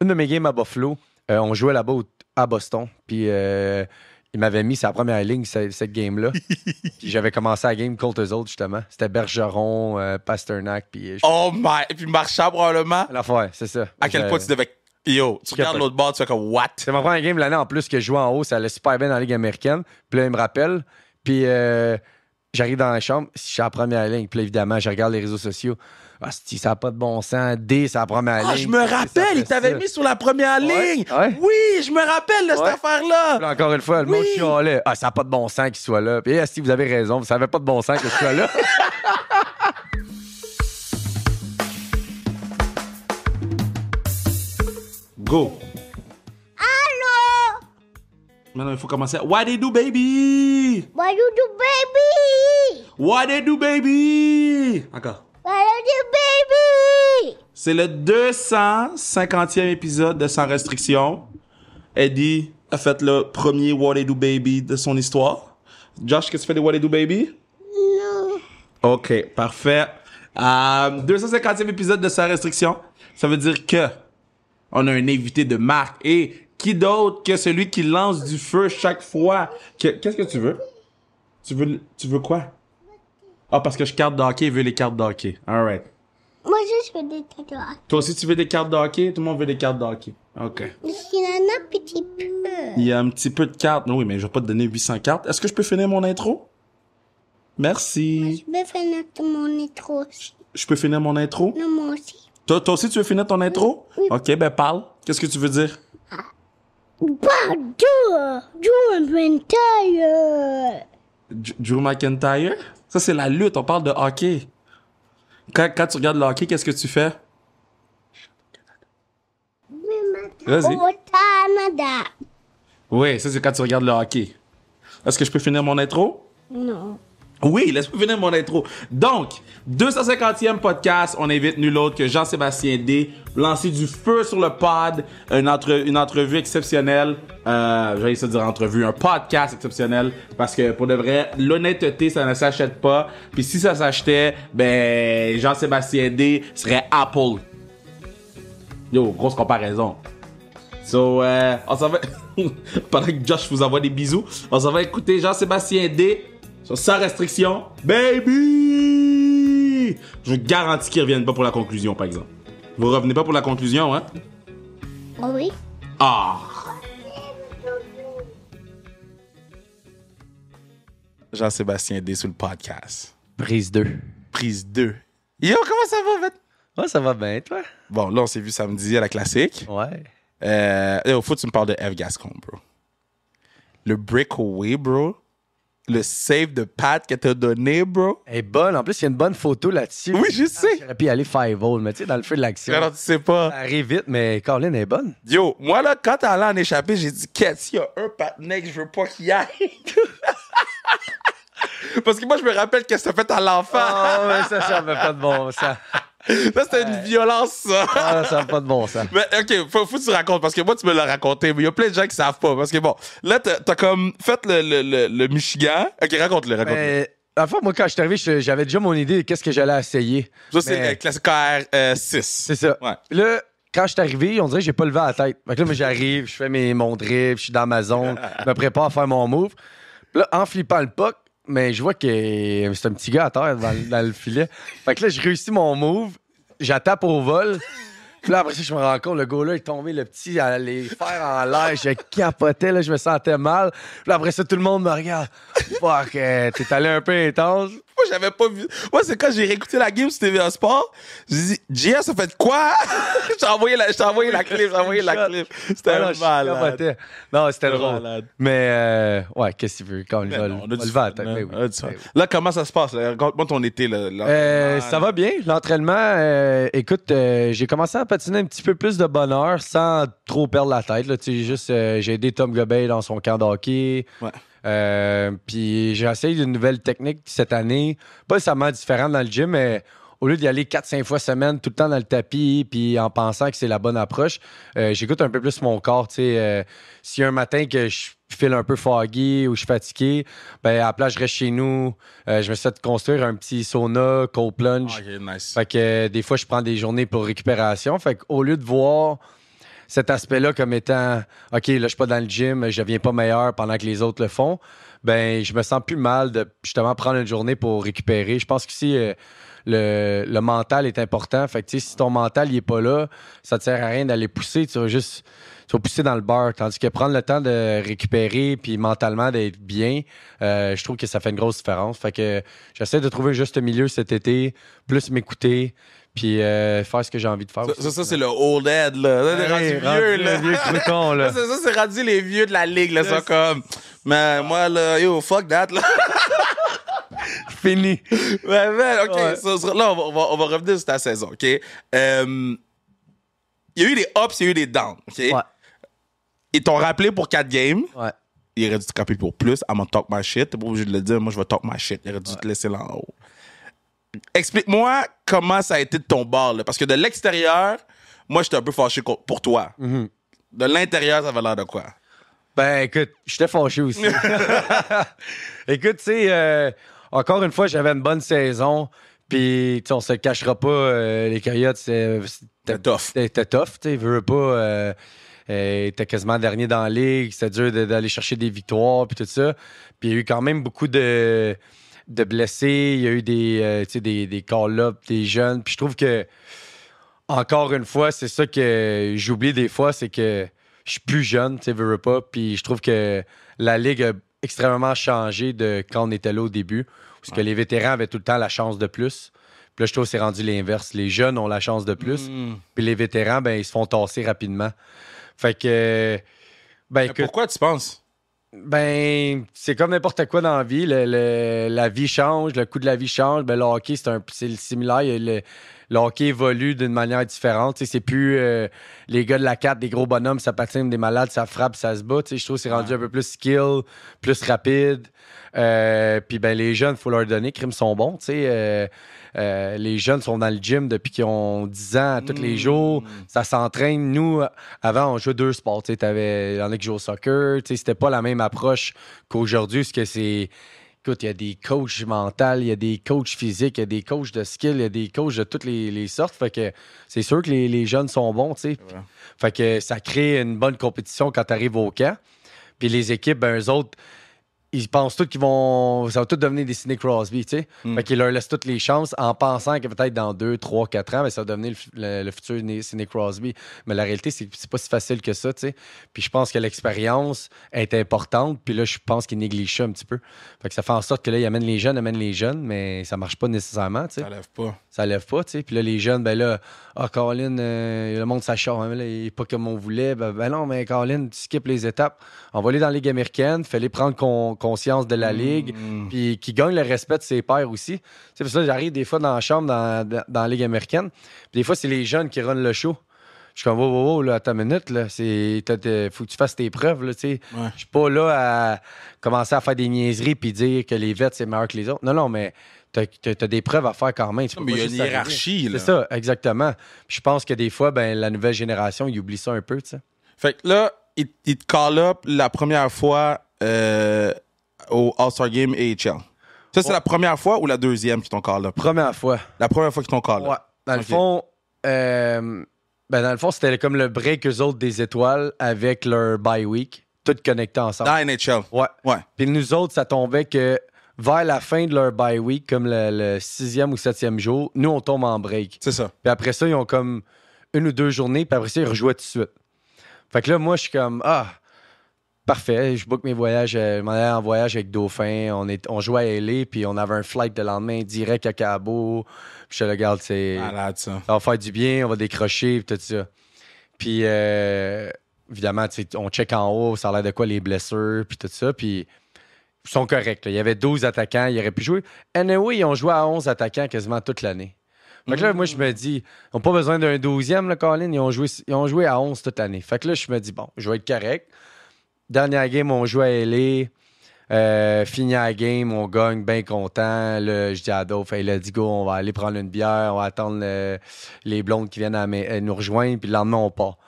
une de mes games à Buffalo, euh, on jouait là-bas à Boston. Puis euh, il m'avait mis sa première ligne, cette, game-là. puis j'avais commencé la game contre eux autres, justement. C'était Bergeron, euh, Pasternak. Puis, oh my! puis Marchand, probablement. fois, c'est ça. À quel point tu devais. Yo, tu regardes l'autre bord, tu fais comme what? C'est ma première game l'année en plus que je jouais en haut. Ça allait super bien dans la Ligue américaine. Puis là, il me rappelle. Puis j'arrive dans la chambre, je suis en première ligne. Puis là, évidemment, je regarde les réseaux sociaux ah, si ça n'a pas de bon sens, D, c'est la première ah, Je me rappelle, il t'avait mis sur la première ligne. Oui, je me rappelle de cette affaire-là. Encore une fois, le oui. monde chialait. Ah, ça n'a pas de bon sens qu'il soit là. Puis, si vous avez raison, ça savez pas de bon sens que soit là. Go. Allô? Maintenant, il faut commencer. What they do, baby? What do, baby? What they do, baby? Encore baby! C'est le 250e épisode de Sans Restriction. Eddie a fait le premier What They Do Baby de son histoire. Josh, qu'est-ce que tu fais de What Do Baby? Non. OK, parfait. Euh, 250e épisode de Sans Restriction. Ça veut dire que on a un invité de marque. Et qui d'autre que celui qui lance du feu chaque fois? Qu'est-ce que tu veux? Tu veux, tu veux quoi? Ah, parce que je carte d'hockey, il veut les cartes d'hockey. Alright. Moi aussi, je veux des cartes Toi aussi, tu veux des cartes d'hockey? Tout le monde veut des cartes d'hockey. OK. Il y en a un petit peu. Il y a un petit peu de cartes. Non, oui, mais je vais pas te donner 800 cartes. Est-ce que je peux finir mon intro? Merci. je peux finir mon intro aussi. Je peux finir mon intro? Non, moi aussi. Toi, aussi, tu veux finir ton intro? Oui. OK, ben parle. Qu'est-ce que tu veux dire? Bah, Drew McIntyre! Drew McIntyre? Ça, c'est la lutte. On parle de hockey. Quand, tu regardes le hockey, qu'est-ce que tu fais? Oui, ça, c'est quand tu regardes le hockey. Est-ce que je peux finir mon intro? Non. Oui, laisse-moi venir mon intro. Donc, 250e podcast, on invite nul autre que Jean-Sébastien D. Lancer du feu sur le pod, une, entrevue exceptionnelle. Euh, J'allais dire entrevue, un podcast exceptionnel. Parce que pour de vrai, l'honnêteté, ça ne s'achète pas. Puis si ça s'achetait, ben Jean-Sébastien D serait Apple. Yo, grosse comparaison. So, euh, on s'en va... Pendant que Josh vous envoie des bisous, on s'en va écouter Jean-Sébastien D sans sa restriction, baby! Je vous garantis qu'ils reviennent pas pour la conclusion, par exemple. Vous revenez pas pour la conclusion, hein? Oh oui. Ah! Jean-Sébastien D sur le podcast. Prise 2. Prise 2. Yo, comment ça va, mec? Ouais, ça va bien, toi? Bon, là, on s'est vu samedi à la classique. Ouais. Euh, au foot, tu me parles de F. Gascon, bro. Le breakaway, bro le save de Pat que t'as donné, bro. Elle est bonne. En plus, il y a une bonne photo là-dessus. Oui, je sais. Ah, j'aurais pu aller five old, mais tu sais, dans le feu de l'action. Alors, tu sais pas. Ça arrive vite, mais Caroline est bonne. Yo, moi, là, quand t'es allé en échapper, j'ai dit, Qu'est-ce qu'il y a un pat que je veux pas qu'il y aille. Parce que moi, je me rappelle que ça fait à l'enfant. Oh, mais ça, ça me pas de bon ça. Ça, c'était une violence, ça. Ah, ça n'a pas de bon sens. Mais, OK, faut, faut que tu racontes, parce que moi, tu me l'as raconté, mais il y a plein de gens qui savent pas. Parce que bon, là, t'as as comme fait le, le, le, Michigan. OK, raconte-le, raconte-le. la ben, fois, moi, quand je suis arrivé, j'avais déjà mon idée de qu'est-ce que j'allais essayer. Ça, c'est mais... Euh, classique KR6. Euh, c'est ça. Ouais. Là, quand je suis arrivé, on dirait que j'ai pas levé la tête. Fait que là, j'arrive, je fais mes, mon drift, je suis dans ma zone, je me prépare à faire mon move. Là, en flippant le puck, mais je vois que c'est un petit gars à terre dans, le filet. Fait que là, je réussis mon move, j'attends au vol. Puis là, après ça, je me rends compte, le gars-là est tombé, le petit, à les faire en l'air. Je capotais, là, je me sentais mal. Puis là, après ça, tout le monde me regarde. Fuck, euh, t'es allé un peu intense j'avais pas vu. Moi, c'est quand j'ai réécouté la game sur TVA Sport, j'ai dit, JS, ça fait quoi? j'ai envoyé la, j'ai envoyé la clip, j'ai envoyé la clip. C'était non, malade. Non, c'était drôle. Mais, euh, ouais, qu'est-ce que tu veux? Quand on, va, on, le Là, comment ça se passe? Raconte-moi ton été. Là, euh, ça va bien. L'entraînement, euh, écoute, j'ai commencé à patiner un petit peu plus de bonheur sans trop perdre la tête. Juste, j'ai aidé Tom Gobey dans son camp d'hockey. Ouais. Euh, puis j'ai essayé une nouvelle technique cette année, pas nécessairement différente dans le gym, mais au lieu d'y aller 4-5 fois semaine, tout le temps dans le tapis, puis en pensant que c'est la bonne approche, euh, j'écoute un peu plus mon corps. Euh, si un matin que je file un peu foggy ou je suis fatigué, ben à la place, je reste chez nous. je me suis de construire un petit sauna, cold plunge. Ah, fait que des fois, je prends des journées pour récupération. Fait qu'au lieu de voir cet aspect-là comme étant OK, là, je suis pas dans le gym, je deviens pas meilleur pendant que les autres le font, ben je me sens plus mal de justement prendre une journée pour récupérer. Je pense que euh, si le, mental est important, fait si ton mental n'est pas là, ça te sert à rien d'aller pousser, tu vas juste pousser dans le bar. Tandis que prendre le temps de récupérer puis mentalement d'être bien, euh, je trouve que ça fait une grosse différence. Fait que j'essaie de trouver juste le milieu cet été, plus m'écouter, puis euh, faire ce que j'ai envie de faire. Ça, c'est le old head, là. Ça, c'est ben rendu, vieux, là. Vieux crouton, ça, c'est rendu les vieux de la ligue, là, ça, comme. Mais moi, là, yo, fuck that, là. Fini. Ouais, ouais, OK, là, on va, revenir sur ta saison, OK? Euh, il y a eu des ups, il y a eu des downs, OK? Ouais. Ils t'ont rappelé pour quatre games. Ouais. Ils auraient dû te rappeler pour plus. I'm gonna talk my shit. T'es pas obligé de le dire. Moi, je vais talk my shit. Il aurait dû te laisser là en haut. Explique-moi comment ça a été de ton bord, Parce que de l'extérieur, moi, j'étais un peu fâché pour toi. Mhm. De l'intérieur, ça avait l'air de quoi? Ben, écoute, j'étais fâché aussi. écoute, tu euh, encore une fois, j'avais une bonne saison. Puis, on se cachera pas, euh, les Coyotes, c'était tough. C'était tough, tu sais, veux pas. Euh, euh quasiment dernier dans la ligue. C'était dur d'aller chercher des victoires, puis tout ça. Puis il y a eu quand même beaucoup de, de blessés, il y a eu des, euh, des, des call des jeunes. Puis je trouve que, encore une fois, c'est ça que j'oublie des fois, c'est que je suis plus jeune, tu sais, pas. Puis je trouve que la Ligue a extrêmement changé de quand on était là au début, parce que les vétérans avaient tout le temps la chance de plus. Puis là, je trouve que c'est rendu l'inverse. Les jeunes ont la chance de plus, mm. puis les vétérans, ben, ils se font tasser rapidement. Fait que. Ben, pourquoi tu penses? Ben, c'est comme n'importe quoi dans la vie. Le, la vie change, le coût de la vie change. Ben, le hockey, c'est un, c'est le similaire. Il y a le, L'hockey évolue d'une manière différente. C'est plus euh, les gars de la 4, des gros bonhommes, ça patine des malades, ça frappe, ça se bat. Je trouve que c'est rendu un peu plus skill, plus rapide. Euh, puis ben, les jeunes, il faut leur donner, crimes sont bons. Euh, les jeunes sont dans le gym depuis qu'ils ont 10 ans, tous les mm. jours. Ça s'entraîne. Nous, avant, on jouait deux sports. Il y en a qui jouaient au soccer. C'était pas la même approche qu'aujourd'hui, Ce que c'est Écoute, il y a des coachs mentaux, il y a des coachs physiques, il y a des coachs de skill, il y a des coachs de toutes les, sortes. Fait que c'est sûr que les, jeunes sont bons, tu sais. Fait que ça crée une bonne compétition quand tu arrives au camp. Puis les équipes, ben, eux autres, ils pensent tous qu'ils vont. Ça va tout devenir des Sidney Crosby, tu sais. Hmm. Fait qu'ils leur laissent toutes les chances en pensant que peut-être dans 2, 3, 4 ans, ben, ça va devenir le, futur futur Crosby. Mais la réalité, c'est c'est pas si facile que ça, tu sais. Puis je pense que l'expérience est importante. Puis là, je pense qu'ils négligent ça un petit peu. Fait que ça fait en sorte que là, ils amènent les jeunes, amènent les jeunes, mais ça marche pas nécessairement, tu sais. Ça lève pas. Ça lève pas, tu sais. Puis là, les jeunes, ben là, ah, Colin, euh, le monde s'acharne, hein, il est pas comme on voulait. Ben, ben non, mais Colin, tu skippes les étapes. On va aller dans la Ligue américaine, fallait prendre conscience de la hmm. ligue, puis qui gagne le respect de ses pairs aussi. C'est pour ça j'arrive des fois dans la chambre dans, la ligue américaine, des fois c'est les jeunes qui runnent le show. Je suis comme, wow, wow, wow, là, ta minute, là, c'est, faut que tu fasses tes preuves, là, tu Je suis pas là à commencer à faire des niaiseries puis dire que les vêtements c'est meilleur que les autres. Non, non, mais t'as as des preuves à faire quand même. il y a une hiérarchie. C'est ça, exactement. je pense que des fois, ben, la nouvelle génération, ils oublient ça un peu. sais. Fait que là, il, te call up la première fois. Euh, au All-Star Game et HL. Ça, c'est la première fois ou la deuxième qui t'ont callé? Première fois. La première fois qui t'ont encore Ouais. Dans le fond, euh, ben, dans le fond, c'était comme le break eux autres des étoiles avec leur bye week, tout connecté ensemble. Dans NHL. Ouais. ouais. Puis nous autres, ça tombait que vers la fin de leur bye week, comme le, sixième ou septième jour, nous, on tombe en break. C'est ça. Puis après ça, ils ont comme une ou deux journées, puis après ça, ils rejouaient tout de suite. Fait que là, moi, je suis comme, ah, Parfait, je book mes voyages. Je m'en allais en voyage avec Dauphin. On, est, on jouait à LA, puis on avait un flight le lendemain direct à Cabo. Puis je te regarde, c'est. Malade, ça. va faire du bien, on va décrocher, puis tout ça. Puis, euh, évidemment, on check en haut, ça a l'air de quoi les blessures, puis tout ça. Puis, ils sont corrects. Il y avait 12 attaquants, ils auraient pu jouer. Anyway, ils ont joué à 11 attaquants quasiment toute l'année. Fait que là, moi, je me dis, ils n'ont pas besoin d'un 12e, le Colin. Ils ont, joué, ils ont joué à 11 toute l'année. Fait que là, je me dis, bon, je vais être correct. Dernière game, on joue à LA. Euh, fini la game, on gagne, bien content. Là, je dis à Dolph, dit, go, on va aller prendre une bière, on va attendre les blondes qui viennent à euh, nous rejoindre, puis le lendemain, on part.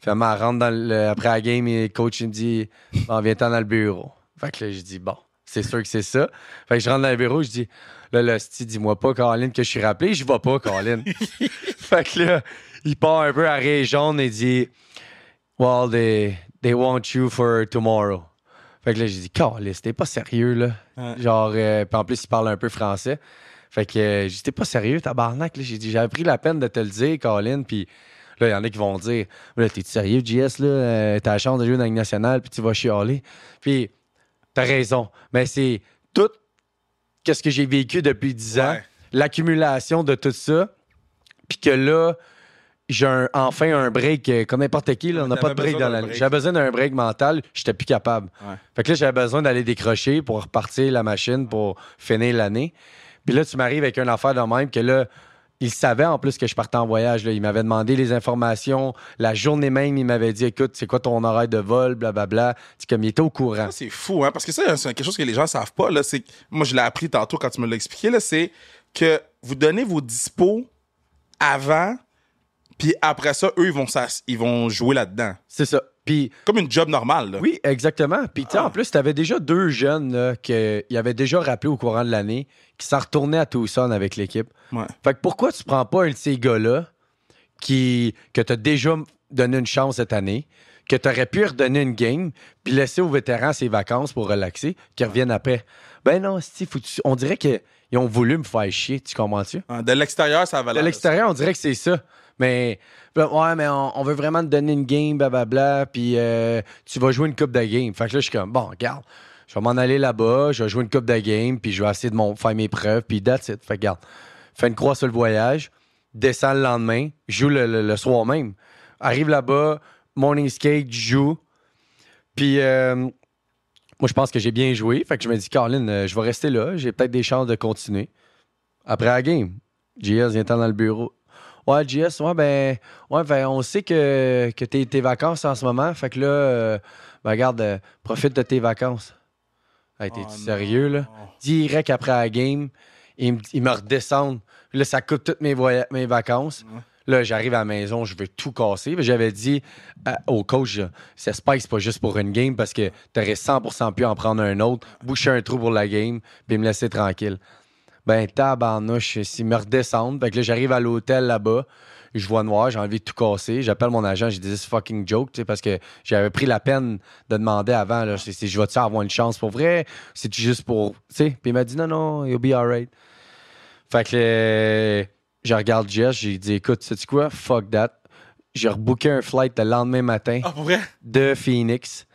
Finalement, rentre dans le, après la game et le coach me dit, en viens-t'en dans le bureau. Fait que là, je dis, bon, c'est sûr que c'est ça. Fait que je rentre dans le bureau, je dis, là, le dis-moi pas, Caroline, que je suis rappelé, je vais pas, Caroline. fait que là, il part un peu à région et dit, well, They want you for tomorrow. Fait que là, j'ai dit, Carlis, t'es pas sérieux, là. Genre, euh, en plus, il parle un peu français. Fait que euh, j'étais pas sérieux, tabarnak. J'ai dit, j'avais pris la peine de te le dire, Colin. Puis là, il y en a qui vont dire, là, t'es sérieux, JS, là? Euh, t'as la chance de jouer dans la nationale, puis tu vas chialer. Puis t'as raison. Mais c'est tout qu'est-ce que j'ai vécu depuis 10 ans, l'accumulation de tout ça. Puis que là, j'ai enfin un break, euh, comme n'importe qui, on n'a pas de break dans la J'avais besoin d'un break mental, j'étais plus capable. Fait que là, j'avais besoin d'aller décrocher pour repartir la machine pour finir l'année. Puis là, tu m'arrives avec une affaire de même que là, il savait en plus que je partais en voyage. Là. Il m'avait demandé les informations. La journée même, il m'avait dit écoute, c'est quoi ton horaire de vol, blablabla. C'est comme il était au courant. C'est fou, hein? Parce que ça, c'est quelque chose que les gens savent pas. Là. Moi, je l'ai appris tantôt quand tu me l'as expliqué. C'est que vous donnez vos dispos avant puis après ça, eux, ils vont, ça, ils vont jouer là-dedans. C'est ça. Puis, Comme une job normale. Oui, exactement. Puis en ah. plus, tu avais déjà deux jeunes qu'ils avaient déjà rappelé au courant de l'année qui s'en retournaient à Tucson avec l'équipe. Fait que pourquoi tu prends pas un de ces gars-là qui, que tu as déjà donné une chance cette année, que tu aurais pu redonner une game, puis laisser aux vétérans ses vacances pour relaxer, qu'ils reviennent après. Ben non, faut on dirait qu'ils ont voulu me faire chier, tu comprends-tu? Ah, de l'extérieur, ça va De l'extérieur, on dirait que c'est ça. Mais ben, ouais, mais on, veut vraiment te donner une game, blablabla, puis euh, tu vas jouer une coupe de game. Fait que là, je suis comme, bon, regarde, je vais m'en aller là-bas, je vais jouer une coupe de game, puis je vais essayer de mon, faire mes preuves, puis that's it. Fait que regarde, fais une croix sur le voyage, descends le lendemain, joue le, soir même. Arrive là-bas, morning skate, joue, puis. Euh, moi, je pense que j'ai bien joué. Fait que je me dis, Caroline, euh, je vais rester là. J'ai peut-être des chances de continuer. Après la game, JS vient dans le bureau. Ouais, JS, ouais, ben, ouais, ben, on sait que, que t'es tes vacances en ce moment. Fait que là, euh, ben, euh, profite de tes vacances. Hey, t'es oh, sérieux, là? Direct après la game, ils me, me redescendent. Là, ça coupe toutes mes, vacances. Là, j'arrive à la maison, je veux tout casser. J'avais dit au coach, C'est pas juste pour une game parce que t'aurais 100% pu en prendre un autre, boucher un trou pour la game, puis me laisser tranquille ben tabarnouche, s'ils me redescendent. Fait que là, j'arrive à l'hôtel là-bas, je vois noir, j'ai envie de tout casser. J'appelle mon agent, j'ai dit c'est fucking joke, tu parce que j'avais pris la peine de demander avant, là, si je vais-tu avoir une chance pour vrai, c'est juste pour, tu sais. Puis il m'a dit non, non, you'll be alright. Fait que euh, je regarde Jess, j'ai dit écoute, sais-tu quoi, fuck that. J'ai rebooké un flight le lendemain matin ah, de Phoenix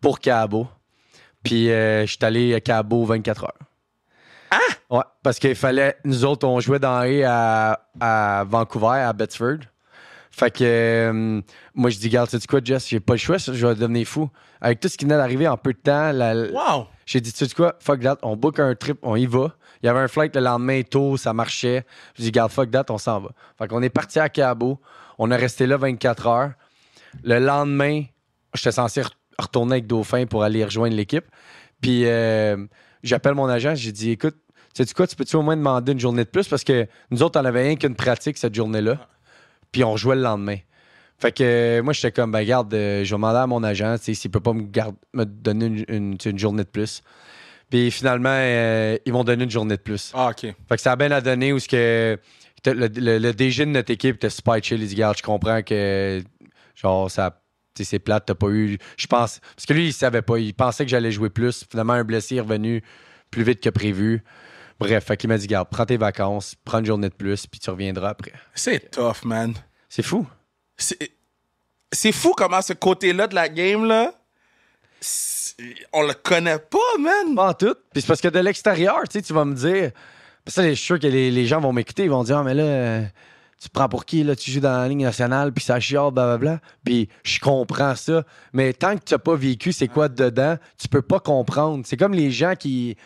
pour Cabo. Puis euh, je suis allé à Cabo 24 heures. Ah! Ouais, parce qu'il fallait. Nous autres, on jouait dans les à, Vancouver, à Bedford. Fait que euh, moi, je dis, tu sais quoi, Jess? J'ai pas le choix, je vais devenir fou. Avec tout ce qui venait d'arriver en peu de temps, j'ai dit, sais quoi, fuck that, on book un trip, on y va. Il y avait un flight le lendemain tôt, ça marchait. Je dis, garde, fuck that, on s'en va. Fait qu'on est parti à Cabo, on est resté là 24 heures. Le lendemain, j'étais censé retourner avec Dauphin pour aller rejoindre l'équipe. Puis. Euh, j'appelle mon agent, j'ai dit écoute, sais tu quoi, tu peux-tu au moins demander une journée de plus parce que nous autres, on n'avait rien qu'une pratique cette journée-là. Puis on jouait le lendemain. Fait que euh, moi, j'étais comme, ben, garde, euh, je vais demander à mon agent s'il peut pas me, donner une, journée de plus. Puis finalement, euh, ils m'ont donné une journée de plus. Ah, OK. Fait que ça a bien la donner où que le, dj DG de notre équipe était super chill. Il dit, je comprends que genre, ça c'est plate, t'as pas eu. Je pense. Parce que lui, il savait pas. Il pensait que j'allais jouer plus. Finalement, un blessé est revenu plus vite que prévu. Bref, il m'a dit, garde, prends tes vacances, prends une journée de plus, puis tu reviendras après. C'est tough, man. C'est fou. C'est fou comment ce côté-là de la game, là, on le connaît pas, man. Pas en tout. Puis c'est parce que de l'extérieur, tu sais, tu vas me dire. ça je suis sûr que les, les gens vont m'écouter, ils vont dire, ah, mais là tu prends pour qui, là, tu joues dans la ligne nationale, puis ça bla blablabla. Puis je comprends ça. Mais tant que tu n'as pas vécu c'est quoi dedans, tu peux pas comprendre. C'est comme les gens qui.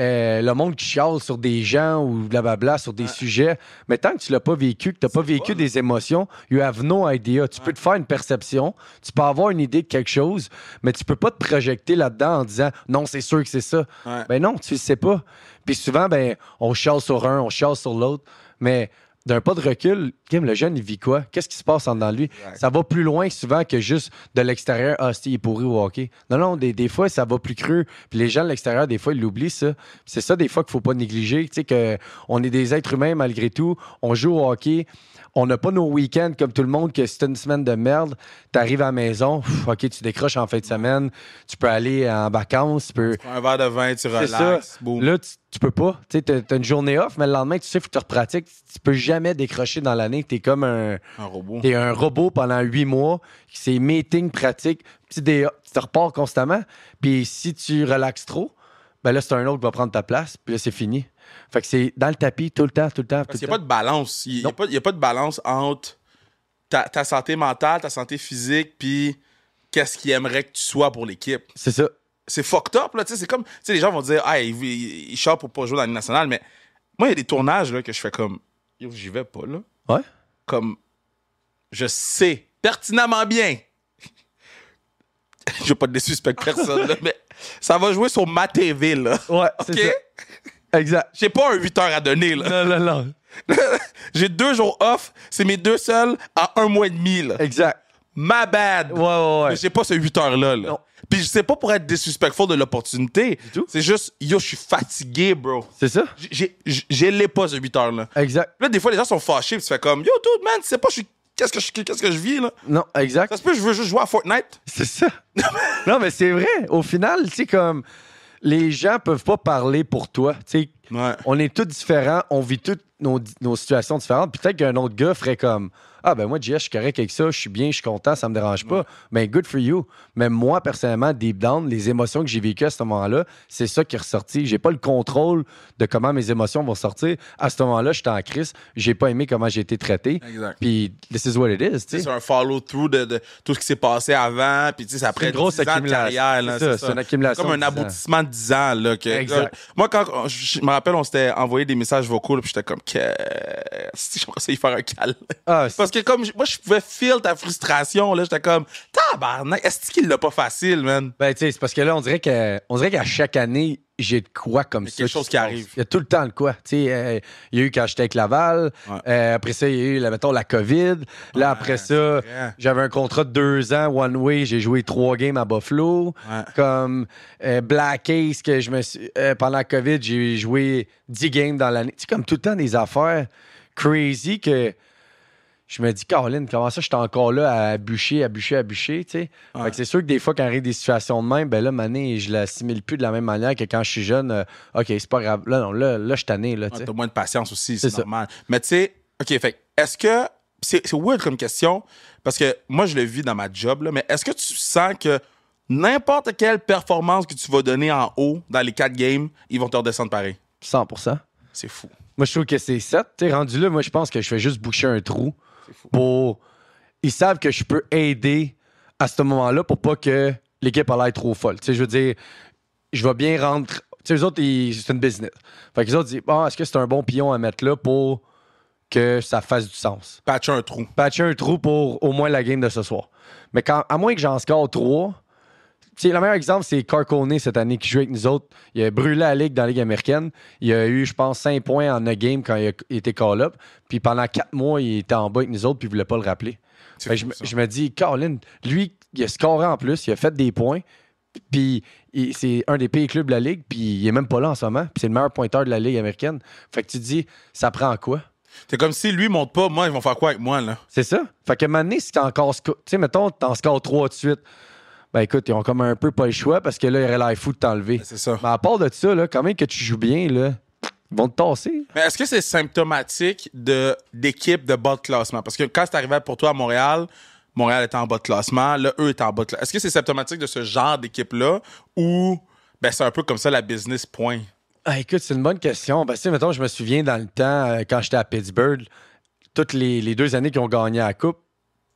Euh, le monde qui chiale sur des gens ou blablabla sur des ah. sujets. Mais tant que tu l'as pas vécu, que tu n'as pas vécu des émotions, you have no idea. Tu peux te faire une perception, tu peux avoir une idée de quelque chose, mais tu peux pas te projeter là-dedans en disant non, c'est sûr que c'est ça. mais Ben non, tu le sais pas. Puis souvent, ben, on chiale sur un, on chiale sur l'autre, mais d'un pas de recul, Kim, le jeune, il vit quoi? Qu'est-ce qui se passe en lui? Ça va plus loin souvent que juste de l'extérieur, ah, il est pourri au hockey. Non, non, des, des, fois, ça va plus creux. Puis les gens de l'extérieur, des fois, ils l'oublient, ça. C'est ça, des fois, qu'il faut pas négliger. Tu sais, qu'on est des êtres humains malgré tout. On joue au hockey. On n'a pas nos week-ends comme tout le monde, que c'est une semaine de merde, tu arrives à la maison, OK, tu décroches en fin de semaine, tu peux aller en vacances, tu peux. prends un verre de vin, tu relaxes. Là, tu, peux pas. Tu as une journée off, mais le lendemain, tu sais, faut que tu repratiques. Tu peux jamais décrocher dans l'année. Tu es comme un. Un robot. un robot pendant huit mois. C'est meeting, pratique, tu te repars constamment. Puis si tu relaxes trop, ben là, c'est un autre qui va prendre ta place, puis là, c'est fini. Fait que c'est dans le tapis tout le temps, tout le temps. Tout n'y a pas de balance. Il n'y a, pas de balance entre ta, santé mentale, ta santé physique, puis qu'est-ce qu'il aimerait que tu sois pour l'équipe. C'est ça. C'est fucked up, là. C'est comme, tu sais, les gens vont dire, ah, il, il, pour pas jouer dans l'année nationale, mais moi, il y a des tournages là, que je fais comme, j'y vais pas, là. Ouais. Comme, je sais pertinemment bien. je veux pas te désuspecter personne, mais ça va jouer sur ma TV, là. Ouais, c'est Exact. J'ai pas un 8 heures à donner, là. Non, non, non. J'ai deux jours off, c'est mes deux seuls à un mois et demi, là. Exact. My bad. Ouais, ouais, ouais. j'ai pas ce 8 heures-là, là. Non. Puis c'est pas pour être disrespectful de l'opportunité. C'est juste, yo, je suis fatigué, bro. C'est ça? J'ai les pas ce 8 heures-là. Exact. Là, des fois, les gens sont fâchés, pis tu fais comme, yo, tout man, tu sais pas, je suis qu'est-ce que je qu'est-ce que je vis là Non, exact. Ça se peut je veux juste jouer à Fortnite. C'est ça. non mais c'est vrai. Au final, tu sais comme les gens peuvent pas parler pour toi. On est tous différents, on vit toutes nos, nos situations différentes. Peut-être qu'un autre gars ferait comme ah, ben moi, JS, je suis correct avec ça, je suis bien, je suis content, ça me dérange pas. Mais ben, good for you. Mais moi, personnellement, deep down, les émotions que j'ai vécues à ce moment-là, c'est ça qui est ressorti. J'ai pas le contrôle de comment mes émotions vont sortir. À ce moment-là, j'étais en crise, j'ai pas aimé comment j'ai été traité. Exact. Puis, this is what it is, tu sais. C'est un follow-through de, tout ce qui s'est passé avant, puis tu sais, ça après une grosse accumulation. C'est ça, une accumulation. Comme un aboutissement de 10 ans, là. exact. Euh, moi, quand je, me rappelle, on s'était envoyé des messages vocaux, puis j'étais comme, que. Si j'aimerais faire un calme. parce que comme moi, je pouvais feel ta frustration. là J'étais comme, tabarnak, est-ce qu'il l'a pas facile, man? Ben, tu sais, c'est parce que là, on dirait qu'à chaque année, j'ai de quoi comme ça. quelque chose qui arrive. Il y a tout le temps de quoi. Euh, il y a eu quand j'étais avec Laval. Euh, après ça, il y a eu, là, mettons, la COVID. Là, après ça, j'avais un contrat de deux ans, One Way. J'ai joué trois games à Buffalo. Comme euh, Black Ace, que je me suis, pendant la COVID, j'ai joué dix games dans l'année. Tu comme tout le temps des affaires crazy que je me dis, Caroline, comment ça, je suis encore là à bûcher, à bûcher, à bûcher, tu sais. c'est sûr que des fois, quand arrive des situations de même, ben là, mané, je l'assimile plus de la même manière que quand je suis jeune. Euh, OK, c'est pas grave. Là, non, là, là je suis là, tu sais. moins de patience aussi, c'est normal. Mais tu sais, OK, fait est-ce que. C'est, c'est weird comme question, parce que moi, je le vis dans ma job, là, mais est-ce que tu sens que n'importe quelle performance que tu vas donner en haut dans les quatre games, ils vont te redescendre pareil? 100 C'est fou. Moi, je trouve que c'est Tu es rendu là, moi, je pense que je fais juste boucher un trou pour. Ils savent que je peux aider à ce moment-là pour pas que l'équipe aille trop folle. Tu je veux dire, je vais bien rendre. les autres, c'est une business. Fait que les autres disent, ah, est-ce que c'est un bon pion à mettre là pour que ça fasse du sens? Patcher un trou. Patcher un trou pour au moins la game de ce soir. Mais quand, à moins que j'en score trois, le meilleur exemple, c'est Carcone cette année qui jouait avec nous autres. Il a brûlé la Ligue dans la Ligue américaine. Il a eu, je pense, 5 points en un game quand il, était call-up. Puis pendant 4 mois, il était en bas avec nous autres, puis il voulait pas le rappeler. Ben, je, me dis, Colin, lui, il a scoré en plus, il a fait des points. Puis c'est un des pays clubs de la Ligue, puis il est même pas là en ce moment. Puis c'est le meilleur pointeur de la Ligue américaine. Fait que tu te dis, ça prend quoi? C'est comme si lui monte pas, moi, ils vont faire quoi avec moi, là? C'est ça. Fait que maintenant, si score encore, tu sais, mettons, en score 3 de suite ben écoute, ils ont comme un peu pas le choix parce que là, il aurait l'air fou de t'enlever. Ben, c'est ça. Mais à part de ça, là, quand même que tu joues bien, là, ils vont te tasser. Mais est-ce que c'est symptomatique de, d'équipe de bas de classement? Parce que quand c'est arrivé pour toi à Montréal, Montréal était en bas de classement, là, eux étaient en bas de classement. Est-ce que c'est symptomatique de ce genre d'équipe-là ou ben, c'est un peu comme ça la business point? Ah, écoute, c'est une bonne question. Ben, tu mettons, je me souviens dans le temps, euh, quand j'étais à Pittsburgh, toutes les, les deux années qu'ils ont gagné la Coupe,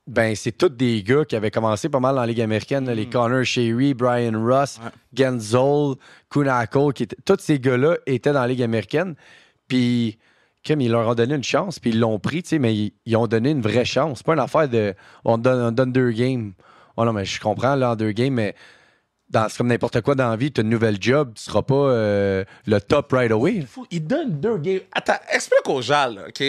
ben, c'est tous des gars qui avaient commencé pas mal dans la Ligue américaine. les hmm. Connor Sherry, Brian Russ, ouais. Kunako, qui tous ces gars-là étaient dans la Ligue américaine. Puis, comme ils leur ont donné une chance, puis ils l'ont pris, mais ils, ont donné une vraie chance. C'est pas une affaire de on donne, deux games. Oh non, mais je comprends, là, deux games, mais dans, c'est comme n'importe quoi dans la vie, tu as une nouvelle job, tu seras pas euh, le top right away. il donne deux games. Attends, explique aux gens, là, OK?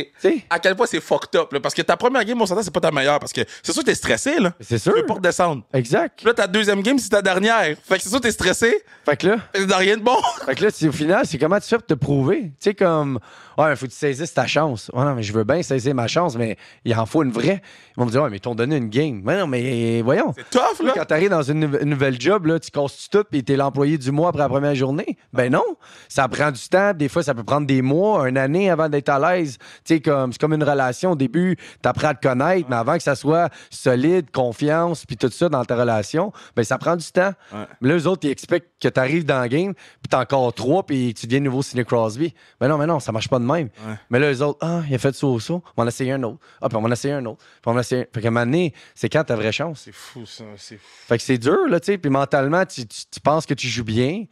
À quel point c'est fucked up, là, parce que ta première game, on s'entend, c'est pas ta meilleure, parce que c'est sûr que t'es stressé, là. C'est sûr. Tu veux pas redescendre. Exact. là, ta deuxième game, c'est ta dernière. Fait que c'est sûr que t'es stressé. Fait que là. T'as rien de bon. Fait que là, au final, c'est comment tu fais pour te prouver. Tu sais, comme, ouais, il faut que tu saisisses ta chance. Ouais, non, mais je veux bien saisir ma chance, mais il en faut une vraie. Ils vont me dire, ouais, mais ils t'ont donné une game. ouais non, mais voyons. C'est tough, là. Quand t'arrives dans une, nouvelle job, là, tu qu'on se et t'es l'employé du mois après la première journée. Ben non, ça prend du temps. Des fois, ça peut prendre des mois, une année avant d'être à l'aise. Tu sais, comme, c'est comme une relation. Au début, t'apprends à te connaître, mais avant que ça soit solide, confiance, puis tout ça dans ta relation, ben ça prend du temps. Mais là, eux autres, ils expectent que t'arrives dans le game, puis t'es encore trois, puis tu deviens nouveau Sidney Crosby. Ben non, mais non, ça marche pas de même. Mais là, eux autres, ah, il a fait ça ou on va essayer un autre. Ah, on va essayer un autre. on va essayer un... Fait qu'à un moment c'est quand ta vraie chance. C'est fou, ça. C'est Fait que c'est dur, là, tu sais, puis mentalement, tu, penses que tu joues bien.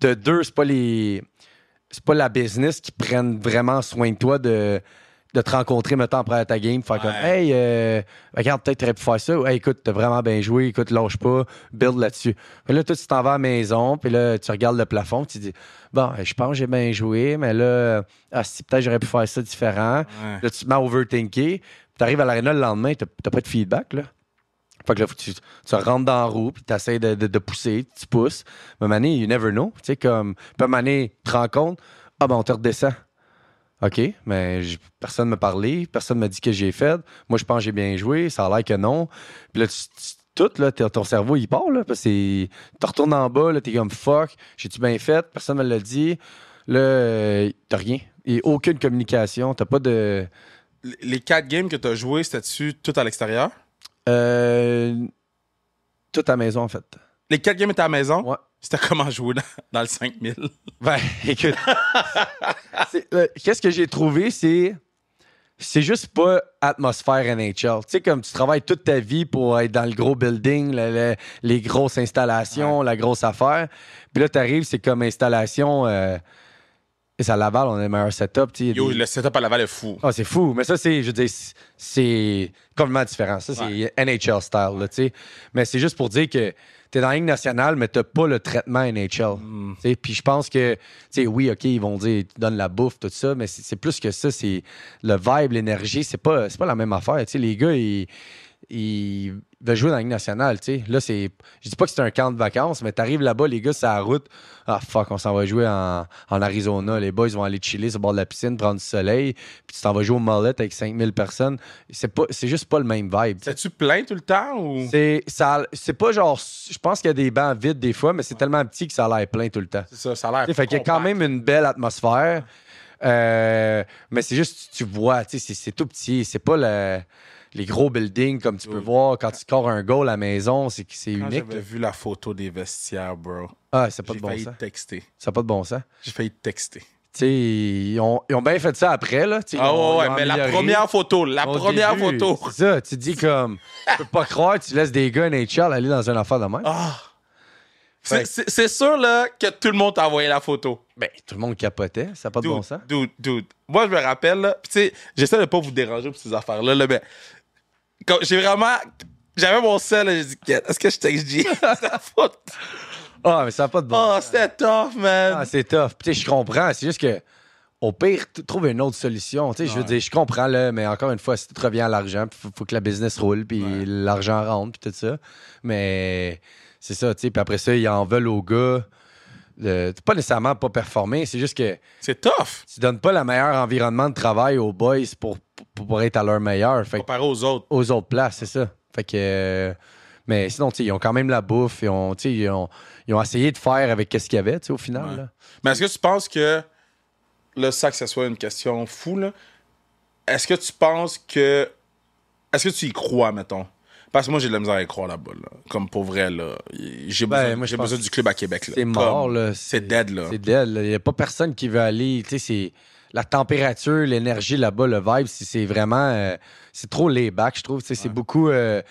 De deux, c'est pas les. C'est pas la business qui prennent vraiment soin de toi de, de te rencontrer, maintenant après ta game. Faire comme, hey, euh, regarde, peut-être t'aurais pu faire ça. Ou, hey, écoute, t'as vraiment bien joué. Écoute, lâche pas. Build là-dessus. là, toi, tu t'en vas à la maison. Puis là, tu regardes le plafond. Tu dis, bon, je pense que j'ai bien joué. Mais là, ah, peut-être j'aurais pu faire ça différent. Là, tu te mets à overthinker. Tu arrives à l'aréna le lendemain. t'as pas de feedback, là. Fait que là, tu, tu rentres dans la roue, puis t'essayes de, pousser, tu pousses. Mais mané, you never know. Tu sais, comme, puis mané, tu te rends compte, ah ben, on te redescend. OK, mais personne ne m'a parlé, personne ne m'a dit que j'ai fait. Moi, je pense que j'ai bien joué, ça a l'air que non. Puis là, tout, ton cerveau, il part, là, parce que tu retournes en bas, là, es comme fuck, j'ai-tu bien fait, personne ne me l'a dit. Là, tu t'as rien. Et aucune communication, t'as pas de. Les quatre games que tu as joué, c'était-tu tout à l'extérieur? Euh, toute à maison, en fait. Les quatre games étaient à maison? Ouais. C'était comment jouer dans, le 5000? Ben, écoute. Euh, qu'est-ce que j'ai trouvé, c'est. C'est juste pas atmosphère NHL. Tu sais, comme tu travailles toute ta vie pour être dans le gros building, les grosses installations, la grosse affaire. Puis là, tu arrives c'est comme installation. Euh, et à Laval, on a le meilleur setup. le setup à Laval est fou. Ah, c'est fou. Mais ça, c'est, je dis c'est complètement différent. Ça, c'est NHL style, Mais c'est juste pour dire que t'es dans la nationale, mais t'as pas le traitement NHL. Mm. Puis je pense que, sais, oui, OK, ils vont dire, tu donnes la bouffe, tout ça, mais c'est, plus que ça. C'est le vibe, l'énergie, c'est pas, pas la même affaire. les gars, ils, de jouer dans la nationale, tu sais. Là, c'est. Je dis pas que c'est un camp de vacances, mais t'arrives là-bas, les gars, c'est la route. Ah fuck, on s'en va jouer en, Arizona. Les boys vont aller chiller sur le bord de la piscine, prendre du soleil, puis tu t'en vas jouer au Mullet avec 5000 personnes. C'est pas c'est juste pas le même vibe. C'est-tu plein tout le temps ou. C'est ça c'est pas genre. Je pense qu'il y a des bancs vides des fois, mais c'est tellement petit que ça a l'air plein tout le temps. C'est ça, ça a l'air. Fait qu'il y a quand même une belle atmosphère. Euh, mais c'est juste, tu vois, c'est tout petit. C'est pas le les gros buildings, comme tu peux oh. voir, quand tu scores un goal à la maison, c'est unique. J'avais vu la photo des vestiaires, bro. Ah, c'est pas, de bon sens. J'ai failli texter. C'est pas de bon sens. J'ai failli texter. T'sais, ils ont, ils ont bien fait ça après. Là, ah ouais, mais la première photo, la première photo. C'est ça, tu dis comme, tu peux pas croire, tu laisses des gars NHL aller dans un affaire de même. Ah. C'est sûr là, que tout le monde t'a envoyé la photo. Ben, tout le monde capotait, ça pas de bon sens. Dude, dude. Moi, je me rappelle, tu sais, j'essaie de pas vous déranger pour ces affaires-là, là, mais j'ai vraiment. J'avais mon sel, j'ai dit, est-ce que je t'ai G? Ah, oh, mais ça n'a pas de bon Oh, c'était tough, man. Ah, c'est tough. Tu je comprends. C'est juste que, au pire, trouve une autre solution. Tu sais, je veux dire, je comprends, là, mais encore une fois, si tu reviens à l'argent, il faut, que la business roule, puis l'argent rentre, puis tout ça. Mais c'est ça, tu sais. Puis après ça, ils en veulent aux gars de pas nécessairement pas performer, c'est juste que. C'est tough. Tu donnes pas le meilleur environnement de travail aux boys pour, pour, être à leur meilleur. Fait Comparé aux autres. Aux autres places, c'est ça. Fait que. mais sinon, ils ont quand même la bouffe. Ils ont, ils ont, ils ont essayé de faire avec ce qu'il y avait au final. Mais est-ce que tu penses que. Là, ça, que ce soit une question fou, là? Est-ce que tu penses que. Est-ce que tu y crois, mettons? Parce moi, j'ai de la misère à y croire là-bas. Comme pauvre vrai, ben, J'ai besoin, j'ai besoin du club à Québec. C'est mort, là. C'est dead, là. C'est dead, Il n'y a pas personne qui veut aller. Tu la température, l'énergie là-bas, le vibe, c'est vraiment. Euh, c'est trop les back, je trouve. C'est beaucoup. personne euh,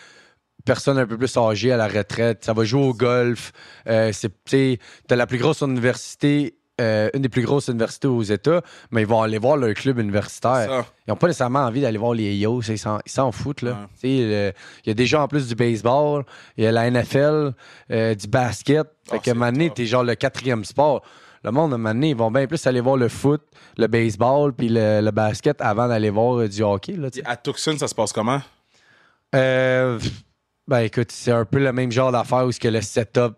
personnes un peu plus âgées à la retraite, ça va jouer au golf, euh, Tu c'est, as la plus grosse université euh, une des plus grosses universités aux États, mais ils vont aller voir leur club universitaire. Ils n'ont pas nécessairement envie d'aller voir les yo, Ils s'en foutent. Il y a déjà en plus du baseball, il y a la NFL, euh, du basket. Ah, fait que Mané, t'es genre le quatrième sport. Le monde, de Mané, ils vont bien plus aller voir le foot, le baseball, puis le, basket avant d'aller voir euh, du hockey. à Tucson, ça se passe comment? ben écoute, c'est un peu le même genre d'affaire où que le setup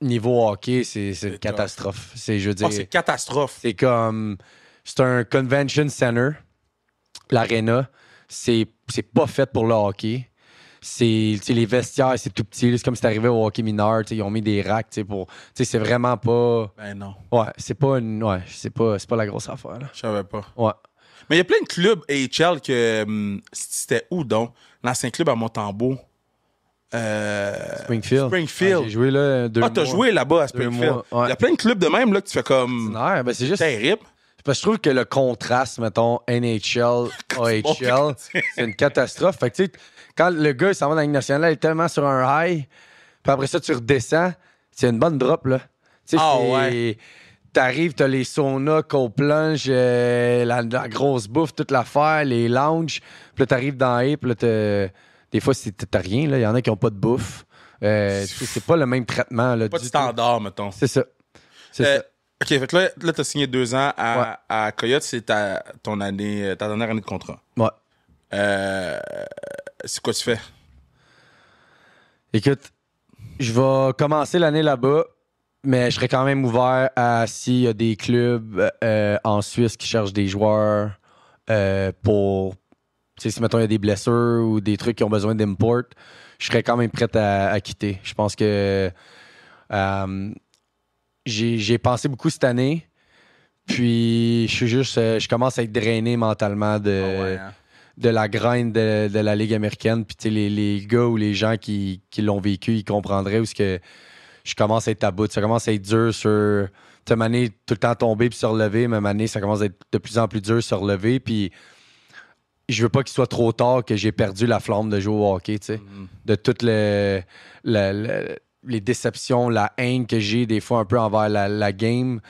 niveau hockey, c'est une catastrophe. C'est, je ah, c'est catastrophe. C'est comme. C'est un convention center, l'aréna. C'est, pas fait pour le hockey. C'est, les vestiaires, c'est tout petit. C'est comme si t'arrivais au hockey mineur. Ils ont mis des racks pour. C'est vraiment pas. Ben non. Ouais, c'est pas une. Ouais, c'est pas, c'est pas la grosse affaire. Je savais pas. Ouais. Mais il y a plein de clubs HL que. Hum, c'était où donc? L'ancien club à Montembeau euh, Springfield. Springfield. Ah, j'ai joué là deux Ah, t'as joué là-bas à Springfield. Il y a plein de clubs de même là, que tu fais comme. Non, ben, c'est juste. Terrible. Parce que je trouve que le contraste, mettons, NHL, OHL, c'est une catastrophe. Fait que, tu sais, quand le gars s'en va dans la Ligue nationale, il est tellement sur un high, puis après ça, tu redescends, c'est une bonne drop, là. Tu sais, ah, ouais. T'arrives, t'as les saunas qu'on plonge, euh, la, grosse bouffe, toute l'affaire, les lounges, puis là, t'arrives dans A, puis là, t'es des fois, c'est rien. Il y en a qui n'ont pas de bouffe. Euh, c'est pas le même traitement. Là, pas du standard, mettons. C'est ça. Euh, OK, là, là tu as signé deux ans à, Coyote. C'est ta, ton année, euh, dernière année de contrat. Ouais. c'est quoi tu fais? Écoute, je vais commencer l'année là-bas, mais je serai quand même ouvert à s'il y a des clubs en Suisse qui cherchent des joueurs pour si maintenant il y a des blessures ou des trucs qui ont besoin d'import, je serais quand même prêt à, quitter. Je pense que euh, j'ai pensé beaucoup cette année. Puis je suis juste, euh, je commence à être drainé mentalement de, ah hein. de la graine de, la Ligue américaine. Puis les, les gars ou les gens qui, l'ont vécu, ils comprendraient où ce que je commence à être à bout. Ça commence à être dur sur. Tu tout le temps tomber puis se relever. Même année, ça commence à être de plus en plus dur se relever. Puis je veux pas qu'il soit trop tard que j'ai perdu la flamme de jouer au hockey, tu sais. Mm-hmm. De toutes les, déceptions, la haine que j'ai des fois un peu envers la, game.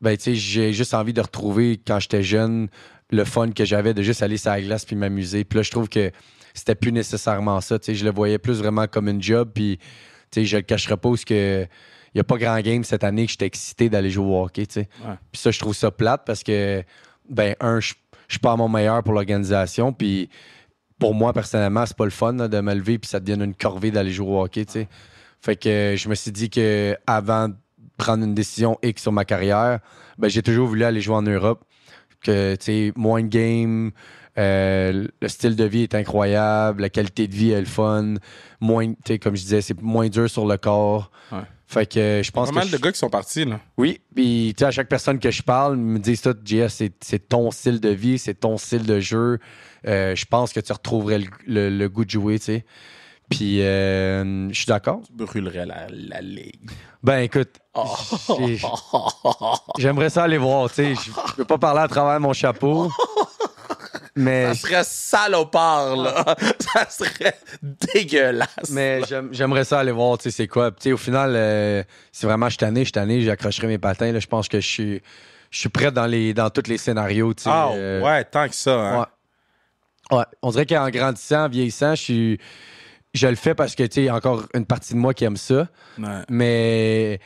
Ben, tu sais, j'ai juste envie de retrouver quand j'étais jeune le fun que j'avais de juste aller sur la glace puis m'amuser. Puis là, je trouve que c'était plus nécessairement ça. Tu sais, je le voyais plus vraiment comme une job. Puis, tu sais, je le cacherais pas parce que. Il n'y a pas grand game cette année que j'étais excité d'aller jouer au hockey. Tu Puis ça, je trouve ça plate parce que, ben, un, je je suis pas mon meilleur pour l'organisation. Puis pour moi, personnellement, c'est pas le fun de me lever puis ça devient une corvée d'aller jouer au hockey. Fait que euh, je me suis dit que avant de prendre une décision X sur ma carrière, ben, j'ai toujours voulu aller jouer en Europe. Que, moins de game, euh, le style de vie est incroyable, la qualité de vie est le fun. Moins, comme je disais, c'est moins dur sur le corps. Fait que je pense. Pas mal de gars qui sont partis, là. Oui. Puis, tu à chaque personne que je parle, me disent ça, JS, c'est ton style de vie, c'est ton style de jeu. Euh, je pense que tu retrouverais le, goût de jouer, tu sais. Puis, euh, je suis d'accord. Tu brûlerais la, la ligue. Ben, écoute, oh. j'aimerais ça aller voir, tu sais. Je peux pas parler à travers mon chapeau. ça serait salopard, là. Ah. ça serait dégueulasse. Mais j'aimerais ça aller voir, tu sais, c'est quoi. au final, euh, si vraiment je suis tanné, je suis j'accrocherai mes patins. je pense que je suis, je suis prêt dans, les, dans tous les scénarios, Ah, euh, ouais, tant que ça, hein. ouais. On dirait qu'en grandissant, en vieillissant, je suis. Je le fais parce que, tu sais, encore une partie de moi qui aime ça. Mais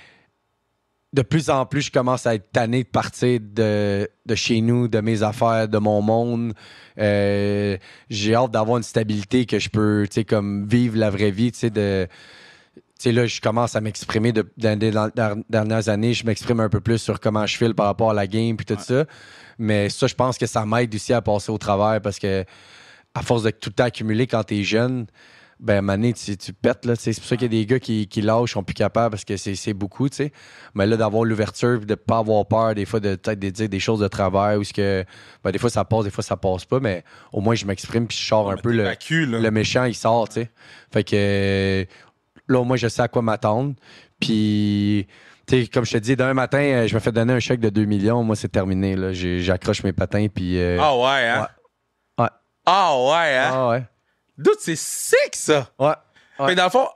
de plus en plus, je commence à être tanné de partir de, chez nous, de mes affaires, de mon monde. Euh, j'ai hâte d'avoir une stabilité que je peux, comme vivre la vraie vie, tu de... là, je commence à m'exprimer de, dans les dernières années, je m'exprime un peu plus sur comment je file par rapport à la game et tout ça. Mais ça, je pense que ça m'aide aussi à passer au travers parce que à force de tout accumuler quand es jeune, ben mané tu, tu pètes là c'est pour ça qu'il y a des gars qui, qui lâchent sont plus capables parce que c'est beaucoup tu sais mais là d'avoir l'ouverture de pas avoir peur des fois de peut-être de dire des choses de travers ou ce que ben, des fois ça passe des fois ça passe pas mais au moins je m'exprime puis je sors un peu le, le méchant il sort tu sais fait que là au je sais à quoi m'attendre puis Tu sais, comme je te dis, d'un matin, euh, je me fais donner un chèque de 2 millions. Moi, c'est terminé. là. J'accroche mes patins. Puis, euh, ah ouais, hein? Ouais. Ah ouais, hein? Ah ouais. Dude, c'est sick, ça! Ouais. Mais dans le fond,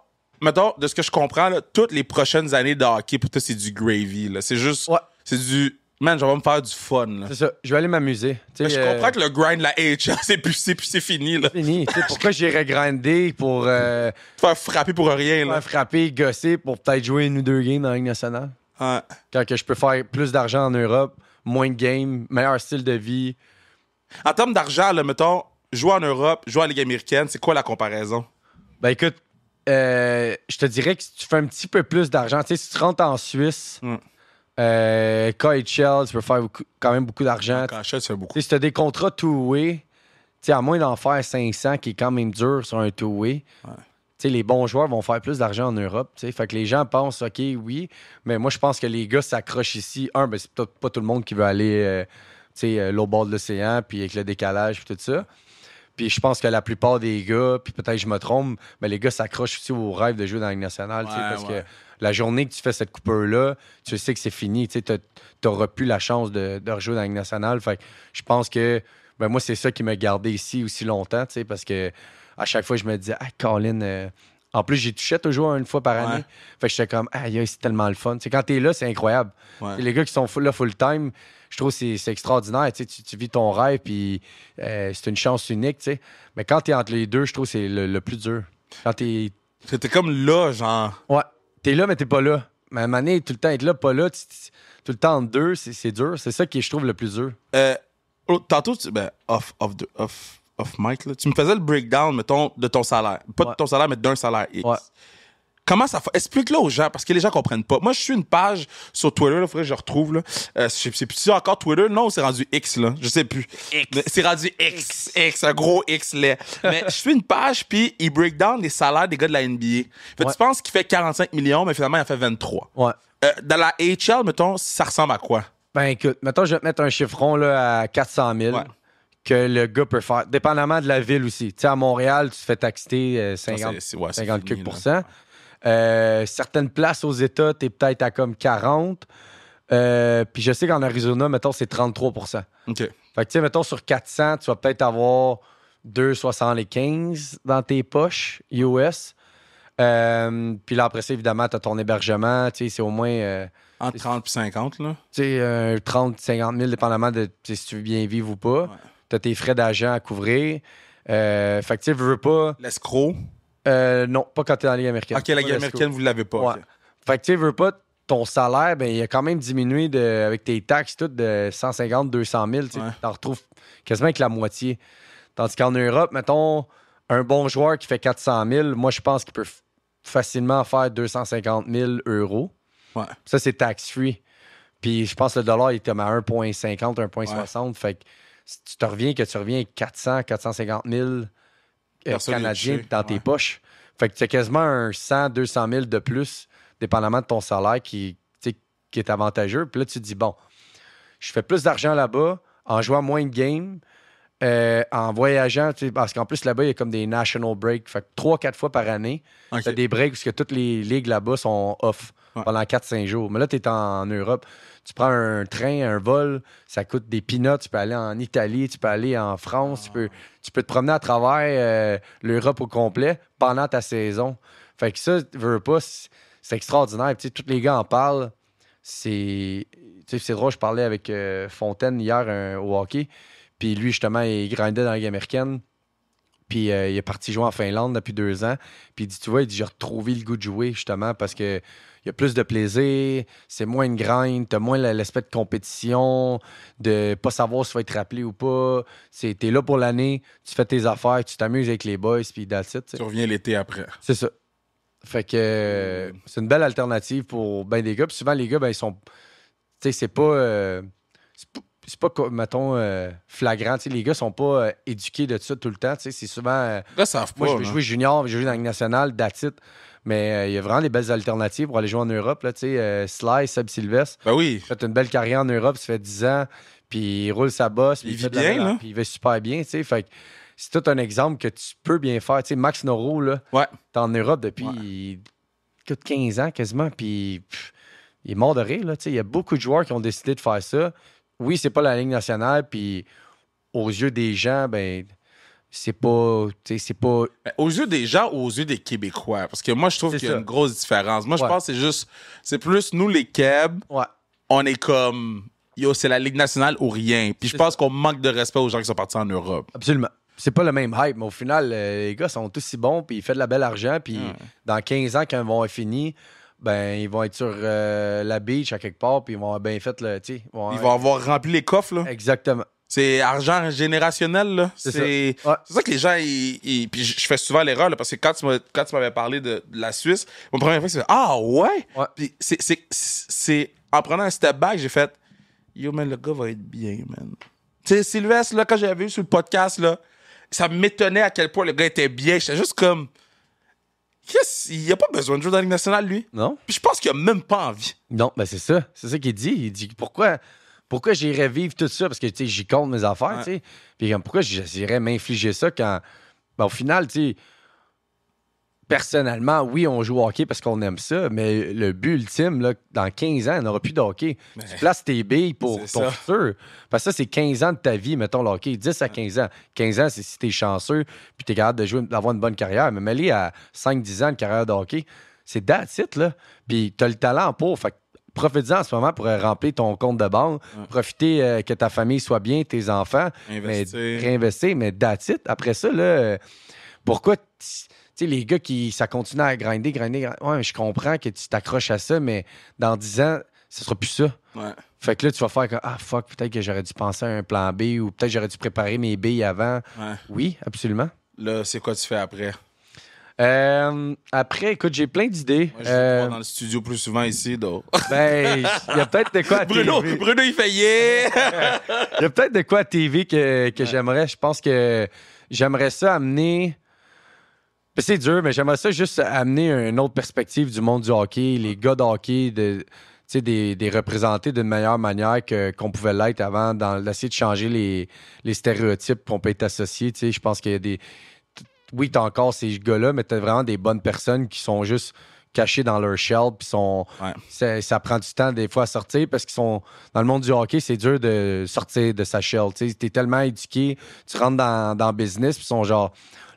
mettons, de ce que je comprends, là, toutes les prochaines années de hockey, pour toi, c'est du gravy. C'est juste. C'est du. Man, je vais me faire du fun. C'est ça. Je vais aller m'amuser. je euh, comprends que le grind, la H c'est plus, c'est, plus, c'est fini. C'est fini. pourquoi j'irais grinder pour. Euh, faire frapper pour rien. Là. Faire frapper, gosser pour peut-être jouer une ou deux games dans la Ligue nationale. Ouais. Quand que je peux faire plus d'argent en Europe, moins de games, meilleur style de vie. En termes d'argent, là, mettons, jouer en Europe, jouer en Ligue américaine, c'est quoi la comparaison? Ben écoute, euh, je te dirais que si tu fais un petit peu plus d'argent, tu sais, si tu rentres en Suisse, hmm. euh, KHL, tu peux faire quand même beaucoup d'argent. KHL, c'est beaucoup. si tu as des contrats two-way, à moins d'en faire 500, qui est quand même dur sur un two-way, Tu sais, les bons joueurs vont faire plus d'argent en Europe. sais, Fait que les gens pensent, OK, oui, mais moi, je pense que les gars s'accrochent ici. Un, ben, c'est peut-être pas tout le monde qui veut aller euh, sais, l'au bord de l'océan, puis avec le décalage, puis tout ça. Puis je pense que la plupart des gars, puis peut-être je me trompe, mais les gars s'accrochent aussi au rêve de jouer dans la nationale. parce que la journée que tu fais cette coupeur-là, tu sais que c'est fini. Tu n'auras plus la chance de, rejouer dans la Ligue nationale. Fait je pense que ben moi, c'est ça qui m'a gardé ici aussi longtemps. Parce que à chaque fois, je me disais, ah, Colin. Euh, en plus, j'y touchais toujours une fois par année. Fait que j'étais comme, c'est tellement le fun. quand tu es là, c'est incroyable. Les gars qui sont là full-time, je trouve que c'est extraordinaire. Tu, vis ton rêve, puis euh, c'est une chance unique. Mais quand tu es entre les deux, je trouve que c'est le, plus dur. Quand tu es... comme là, genre. Ouais. es là, mais t'es pas là. Mais à un tout le temps être là, pas là, tout le temps entre deux, c'est dur. C'est ça qui je trouve le plus dur. Euh, oh, tantôt, tu, ben, off, mic, tu me faisais le breakdown, de ton salaire. Pas de ton salaire, mais d'un salaire X. Comment ça fait? Explique-le aux gens, parce que les gens comprennent pas. Moi, je suis une page sur Twitter, il faudrait que je retrouve, là. Euh, c'est plus encore Twitter. Non, c'est rendu X, là. Je sais plus. C'est rendu X, X, un gros X, là. mais je suis une page, puis il break down les salaires des gars de la NBA. Tu penses qu'il fait 45 millions, mais finalement, il en fait 23. Ouais. Euh, dans la HL, mettons, ça ressemble à quoi? Ben, écoute, mettons, je vais te mettre un chiffron, là, à 400 000. que le gars peut faire, dépendamment de la ville aussi. Tu sais, à Montréal, tu te fais taxer 50, euh, 50 euh, certaines places aux États, tu es peut-être à comme 40. Euh, puis je sais qu'en Arizona, mettons, c'est 33 OK. Fait que, tu sais, mettons, sur 400, tu vas peut-être avoir 2,75 dans tes poches US. Euh, puis là, après ça, évidemment, tu as ton hébergement. Tu sais, c'est au moins. Entre 30 et 50, là. Tu sais, 30, 50 000, dépendamment de si tu veux bien vivre ou pas. Tu as tes frais d'agent à couvrir. fait que, tu sais, veux pas. L'escroc. Euh, non, pas quand tu es dans la Ligue américaine. OK, la Ligue américaine, vous ne l'avez pas. Fait que tu veux pas, ton salaire, ben, il a quand même diminué de, avec tes taxes toutes de 150, 200 000. Tu en retrouves quasiment avec la moitié. Tandis qu'en Europe, mettons, un bon joueur qui fait 400 000, moi, je pense qu'il peut facilement faire 250 000 euros. Ouais. Ça, c'est tax-free. Puis je pense que le dollar, il était à 1,50, 1,60. Fait que si tu te reviens, que tu reviens 400, 450 000 canadien dans tes poches. Fait que tu as quasiment un 100, 200 000 de plus, dépendamment de ton salaire qui, qui est avantageux. Puis là, tu te dis, bon, je fais plus d'argent là-bas en jouant moins de games, euh, en voyageant, parce qu'en plus là-bas, il y a comme des national breaks. Fait que 3-4 fois par année, okay. tu des breaks parce que toutes les ligues là-bas sont off pendant 4-5 jours. Mais là, tu es en Europe. Tu prends un train, un vol, ça coûte des peanuts. Tu peux aller en Italie, tu peux aller en France, tu, peux, tu peux te promener à travers euh, l'Europe au complet pendant ta saison. Fait que ça, veux pas, c'est extraordinaire. tous les gars en parlent. C'est c'est drôle, je parlais avec euh, Fontaine hier au hockey. Puis lui, justement, il grindait dans la Ligue américaine. Puis euh, il est parti jouer en Finlande depuis deux ans. Puis il dit, tu vois, il dit, j'ai retrouvé le goût de jouer, justement, parce que il y a plus de plaisir, c'est moins une graine, t'as moins l'aspect de compétition, de pas savoir si tu vas être rappelé ou pas. t'es là pour l'année, tu fais tes affaires, tu t'amuses avec les boys, puis that's Tu reviens l'été après. C'est ça. Fait que hmm. c'est une belle alternative pour ben des gars. Puis souvent, les gars, ben, ils sont. Tu sais, c'est pas. Euh, c'est pas, mettons, euh, flagrant. les gars sont pas euh, éduqués de ça tout le temps. C'est souvent. Euh, moi, je vais jouer junior, je jouer dans le national, nationale, Mais il y a vraiment des belles alternatives pour aller jouer en Europe. Là, Sly, Seb Sylvestre. Ben oui. Fait une belle carrière en Europe, ça fait 10 ans, puis il roule sa bosse. il, bien, Puis il va super bien. c'est tout un exemple que tu peux bien faire. Max Noro, là, t'es en Europe depuis 15 ans quasiment, puis il est mort de rire. il y a beaucoup de joueurs qui ont décidé de faire ça oui, c'est pas la Ligue nationale, puis aux yeux des gens, ben c'est pas c'est pas ben, aux yeux des gens aux yeux des Québécois parce que moi je trouve qu'il y a une grosse différence moi je pense que c'est juste c'est plus nous les Québécois on est comme yo c'est la Ligue nationale ou rien puis je pense qu'on manque de respect aux gens qui sont partis en Europe absolument c'est pas le même hype mais au final euh, les gars sont tous si bons puis ils font de la belle argent puis hmm. dans 15 ans quand ils vont être finis ben ils vont être sur euh, la beach à quelque part, puis ils vont avoir bien fait le. Ils vont, avoir rempli les coffres, Exactement. C'est argent générationnel, là. C'est ça. que les gens, ils, puis je fais souvent l'erreur, parce que quand tu, m'avais parlé de, la Suisse, mon première fois, c'est Ah ouais! Puis c'est, c'est, c'est en prenant un step back, j'ai fait Yo, man, le gars va être bien, man. Tu sais, Sylvestre, là, quand j'avais vu sur le podcast, là, ça m'étonnait à quel point le gars était bien. C'est juste comme il a pas besoin de jouer dans la Ligue nationale, lui. Non. Puis je pense qu'il a même pas envie. Non, ben c'est ça. C'est ça qu'il dit. Il dit pourquoi, pourquoi j'irais vivre tout ça? Parce que j'y compte mes affaires. Ouais. Puis pourquoi j'irais m'infliger ça quand. Ben, au final, tu sais personnellement, oui, on joue au hockey parce qu'on aime ça, mais le but ultime, dans 15 ans, on n'aura plus de hockey. Ben, tu places tes billes pour ton futur. Parce que ça, c'est 15 ans de ta vie, mettons, le hockey, 10 à 15 ans. 15 ans, c'est si t'es chanceux, puis t'es capable de jouer, d'avoir une bonne carrière. Mais mêlé à 5-10 ans de carrière de hockey, c'est that's là. Puis t'as le talent pour. Fait profite-en en ce moment pour euh, remplir ton compte de banque, profiter euh, que ta famille soit bien, tes enfants, réinvestir, mais datite, Après ça, là, euh, pourquoi sais, les gars qui, ça continue à grinder, grinder, grinder. Ouais, je comprends que tu t'accroches à ça, mais dans dix ans, ce sera plus ça. Ouais. Fait que là, tu vas faire que, ah fuck, peut-être que j'aurais dû penser à un plan B ou peut-être j'aurais dû préparer mes billes avant. Ouais. Oui, absolument. Là, c'est quoi tu fais après? Euh, après, écoute, j'ai plein d'idées. Moi, je suis euh, dans le studio plus souvent ici, donc. Ben, il y a peut-être de quoi à TV. Bruno, il fait yeah! Il y a peut-être de quoi à TV que, j'aimerais. Je pense que j'aimerais ça amener c'est dur, mais j'aimerais ça juste amener une autre perspective du monde du hockey, les gars de hockey, de, des, des représenter d'une meilleure manière qu'on pouvait l'être avant, dans d'essayer de changer les, stéréotypes qu'on peut être associés. Je pense qu'il y a des. Oui, t'as encore ces gars-là, mais t'as vraiment des bonnes personnes qui sont juste cachées dans leur shell, puis sont, ça, prend du temps des fois à sortir parce qu'ils sont dans le monde du hockey, c'est dur de sortir de sa shell. Tu es tellement éduqué, tu rentres dans, dans business, puis sont genre,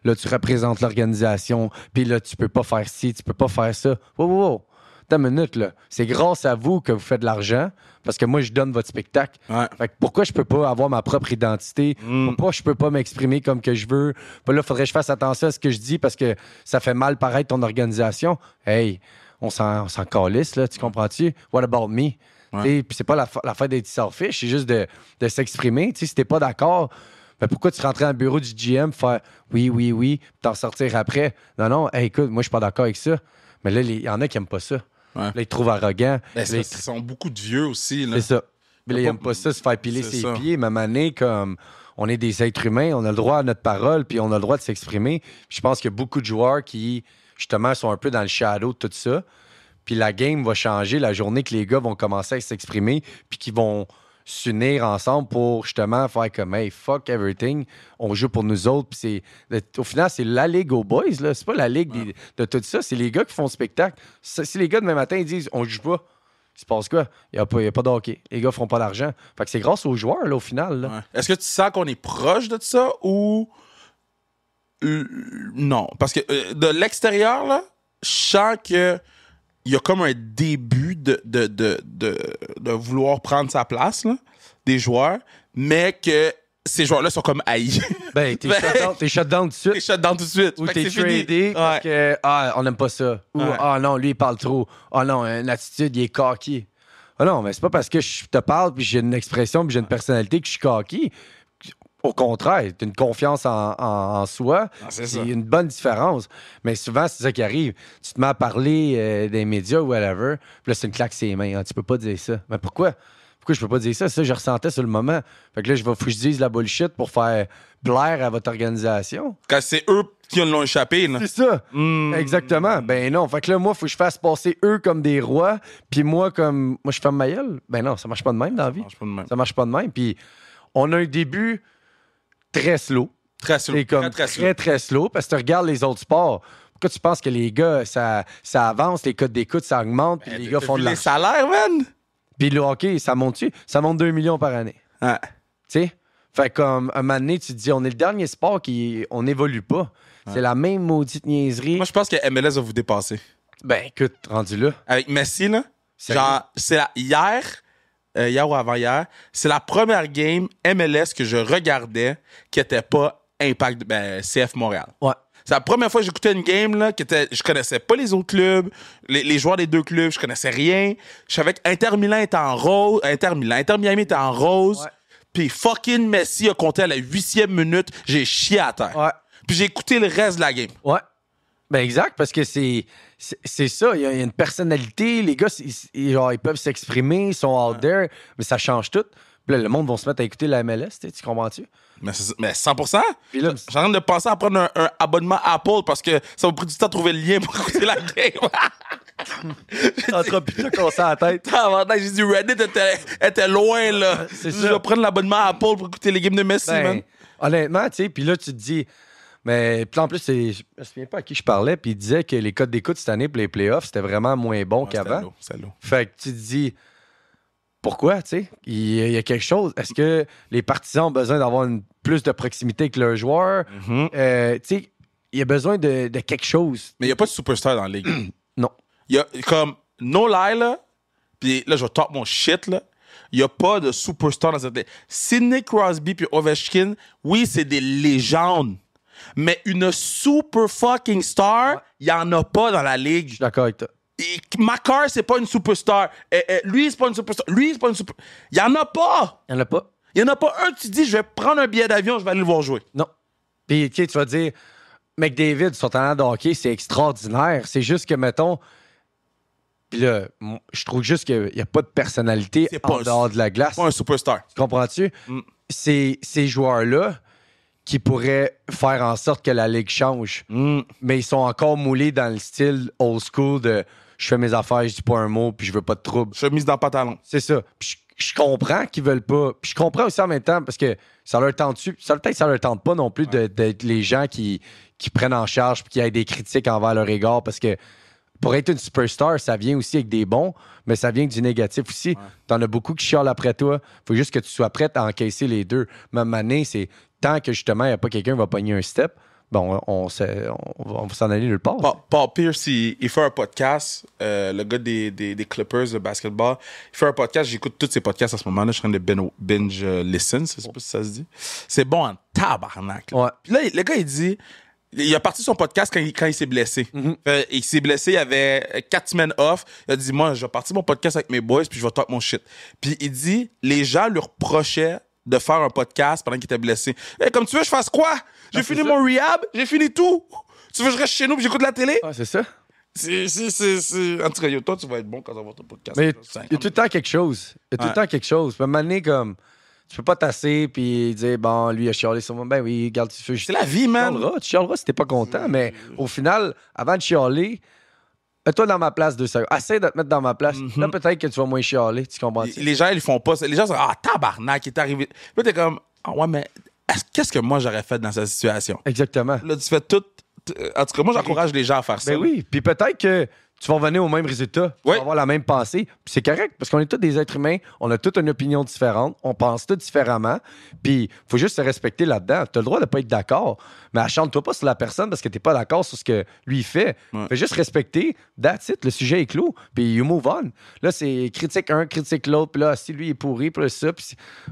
là, tu représentes l'organisation, puis là, tu peux pas faire ci, tu peux pas faire ça. Wow, wow, wow. T'as une minute, là. C'est grâce à vous que vous faites de l'argent, parce que moi, je donne votre spectacle. Fait que pourquoi je peux pas avoir ma propre identité? Hmm. Pourquoi je peux pas m'exprimer comme que je veux? Puis là, faudrait que je fasse attention à ce que je dis, parce que ça fait mal paraître ton organisation. Hey, on s'en calisse, là. Tu comprends-tu? What about me? Puis c'est pas la, fin des d'être selfish, c'est juste de, de s'exprimer. Si t'es pas d'accord, mais pourquoi tu rentres dans le bureau du GM, faire oui, oui, oui, puis t'en sortir après? Non, non, écoute, moi, je suis pas d'accord avec ça. Mais là, il y en a qui aiment pas ça. Là, ils trouvent arrogant. Ben, ils sont beaucoup de vieux aussi. C'est ça. là, ils n'aiment pas ça, se faire piler ses pieds. Même année, comme on est des êtres humains, on a le droit à notre parole, puis on a le droit de s'exprimer. Je pense qu'il y a beaucoup de joueurs qui, justement, sont un peu dans le shadow de tout ça. Puis la game va changer la journée que les gars vont commencer à s'exprimer, puis qu'ils vont s'unir ensemble pour justement faire comme Hey, fuck everything, on joue pour nous autres. Puis au final, c'est la Ligue aux boys, là. C'est pas la Ligue de tout ça, c'est les gars qui font le spectacle. Si les gars demain matin ils disent on joue pas, il se passe quoi? Il n'y a pas, y a pas Les gars font pas d'argent. Fait que c'est grâce aux joueurs, au final. Est-ce que tu sens qu'on est proche de ça ou. Euh, non. Parce que euh, de l'extérieur, là, je sens que il y a comme un début de, de, de, de, vouloir prendre sa place des joueurs, mais que ces joueurs-là sont comme haïs. Ben, t'es ben, shut, shut, down tout de suite. T'es shut down tout de suite. Ou t'es tradé parce que, ah, on n'aime pas ça. Ou, ah non, lui, il parle trop. Ah non, une attitude, il est cocky ». Ah non, mais c'est pas parce que je te parle, puis j'ai une expression, puis j'ai une personnalité que je suis cocky ». Au contraire, c'est une confiance en, soi. Ah, c'est une bonne différence. Mais souvent, c'est ça qui arrive. Tu te mets à parler euh, des médias ou whatever, puis là, c'est une claque ses mains. Ah, tu peux pas dire ça. Mais pourquoi? Pourquoi je peux pas dire ça? Ça, je ressentais sur le moment. Fait que là, je vais faut que je dise la bullshit pour faire blaire à votre organisation. Quand c'est eux qui l'ont échappé, C'est ça. Hmm. Exactement. Ben non. Fait que là, moi, faut que je fasse passer eux comme des rois, puis moi, comme. Moi, je ferme ma gueule. Ben non, ça marche pas de même dans la vie. Ça marche pas de même. Ça marche pas de même. Puis on a un début très slow. Très slow. très, très, slow. Parce que tu regardes les autres sports. Pourquoi tu penses que les gars, ça, ça avance, les codes d'écoute, ça augmente, puis eh, les gars font de l'argent? les salaires, man! Puis le hockey, ça monte-tu? Ça monte 2 millions par année. Ah. Tu sais? Fait comme, un moment donné, tu te dis, on est le dernier sport qui... On n'évolue pas. C'est la même maudite niaiserie. Moi, je pense que MLS va vous dépasser. Ben, écoute, rendu là. Avec Messi, là, genre, c'est la... Hier, euh, hier ou avant-hier, c'est la première game MLS que je regardais qui n'était pas Impact ben, CF Montréal. Ouais. C'est la première fois que j'écoutais une game là, qui était, je connaissais pas les autres clubs, les, joueurs des deux clubs, je connaissais rien. Je savais qu'Inter Milan était en rose, Inter Milan, Inter Miami était en rose. Puis fucking Messi a compté à la huitième minute, j'ai chié à terre. Ouais. Puis j'ai écouté le reste de la game. Ouais. Ben exact, parce que c'est c'est ça. Il y, a une personnalité. Les gars, ils, peuvent s'exprimer, ils sont out there, mais ça change tout. le monde va se mettre à écouter la MLS, tu comprends-tu? Mais, mais, 100%? Puis là, J'ai envie de penser à prendre un, abonnement à Apple parce que ça m'a pris du temps de trouver le lien pour écouter la game. Entre putain qu'on à la tête. J'ai dit Reddit était, loin, là. Je vais prendre l'abonnement à Apple pour écouter les games de Messi, ben, man. Honnêtement, tu sais, puis là, tu te dis mais en plus, je me souviens pas à qui je parlais, puis il disait que les codes d'écoute cette année pour les playoffs, c'était vraiment moins bon qu'avant. Fait que tu te dis, pourquoi, tu sais? Il y a quelque chose. Est-ce que les partisans ont besoin d'avoir plus de proximité que leurs joueurs? Mm-hmm. Euh, tu sais, il y a besoin de, quelque chose. Mais il n'y a pas de superstar dans la ligue. non. Il y a comme, no là, puis là, je top mon shit, là. Il n'y a pas de superstar dans cette ligue. Sidney Crosby puis Ovechkin, oui, c'est des légendes mais une super fucking star, il n'y en a pas dans la ligue. Je suis d'accord avec toi. macor c'est pas une superstar. star. lui, c'est pas une superstar. Lui, c'est pas une super. Il y en a pas. Il y en a pas. Il y en a pas un. Tu dis, je vais prendre un billet d'avion, je vais aller le voir jouer. Non. Puis tu vas dire, David, son talent de hockey, c'est extraordinaire. C'est juste que mettons. Puis je trouve juste qu'il n'y a pas de personnalité en dehors de la glace. Pas un superstar. Comprends-tu? comprends mm. Ces, ces joueurs-là, qui pourrait faire en sorte que la ligue change. Mm. Mais ils sont encore moulés dans le style old school de je fais mes affaires, je dis pas un mot, puis je veux pas de trouble. mise dans pantalon. C'est ça. je, comprends qu'ils veulent pas. je comprends aussi en même temps parce que ça leur tente dessus. Ça peut ça leur tente pas non plus d'être les gens qui, prennent en charge puis qui aient des critiques envers leur égard parce que pour être une superstar, ça vient aussi avec des bons, mais ça vient avec du négatif aussi. T'en as beaucoup qui chialent après toi. Faut juste que tu sois prête à encaisser les deux. Même année, c'est tant que justement, il n'y a pas quelqu'un qui va pogner un step, bon, on, va s'en aller nulle part. Paul, Pierce, il, fait un podcast, euh, le gars des, Clippers de basketball. Il fait un podcast, j'écoute tous ses podcasts en ce moment. Là, je suis en train de binge, euh, listen, ça se dit. C'est bon en tabarnak. Puis là, le gars, il dit. Il a parti son podcast quand il, s'est blessé. Mm-hmm. il s'est blessé, il avait quatre semaines off. Il a dit Moi, je vais partir mon podcast avec mes boys, puis je vais talk mon shit. Puis il dit Les gens lui reprochaient de faire un podcast pendant qu'il était blessé. Hey, eh, comme tu veux, je fasse quoi? J'ai ah, fini mon rehab, j'ai fini tout. Tu veux que je reste chez nous et j'écoute la télé? Ah, c'est ça. Si, si, si, En tout cas, toi, tu vas être bon quand vas avoir ton podcast. Mais il y a tout le temps quelque chose. Il y a tout le temps quelque chose. peux comme. Tu peux pas tasser puis dire, bon, lui, il a chialé sur moi. Ben oui, garde tu C'est la vie, man. Tu tu chialeras si t'es pas content. Mais au final, avant de chialer, euh, toi, dans ma place, deux secondes. Essaye de te mettre dans ma place. Mhm. Là, peut-être que tu vas moins chialer. Tu comprends? Les gens, ils font pas ça. Les gens sont Ah, tabarnak, il est arrivé. Là, t'es comme Ah, ouais, mais qu'est-ce que moi j'aurais fait dans cette situation? Exactement. Là, tu fais tout. En tout cas, moi, j'encourage les gens à faire ben ça. Ben oui. Puis peut-être que tu vas revenir au même résultat. vas avoir la même pensée. c'est correct, parce qu'on est tous des êtres humains, on a toutes une opinion différente, on pense tout différemment. Puis faut juste se respecter là-dedans. Tu as le droit de ne pas être d'accord, mais achante-toi pas sur la personne parce que tu pas d'accord sur ce que lui fait. Fais juste respecter, that's it, le sujet est clos, puis you move on. Là, c'est critique un, critique l'autre, puis là, si lui est pourri, puis là, ça, puis...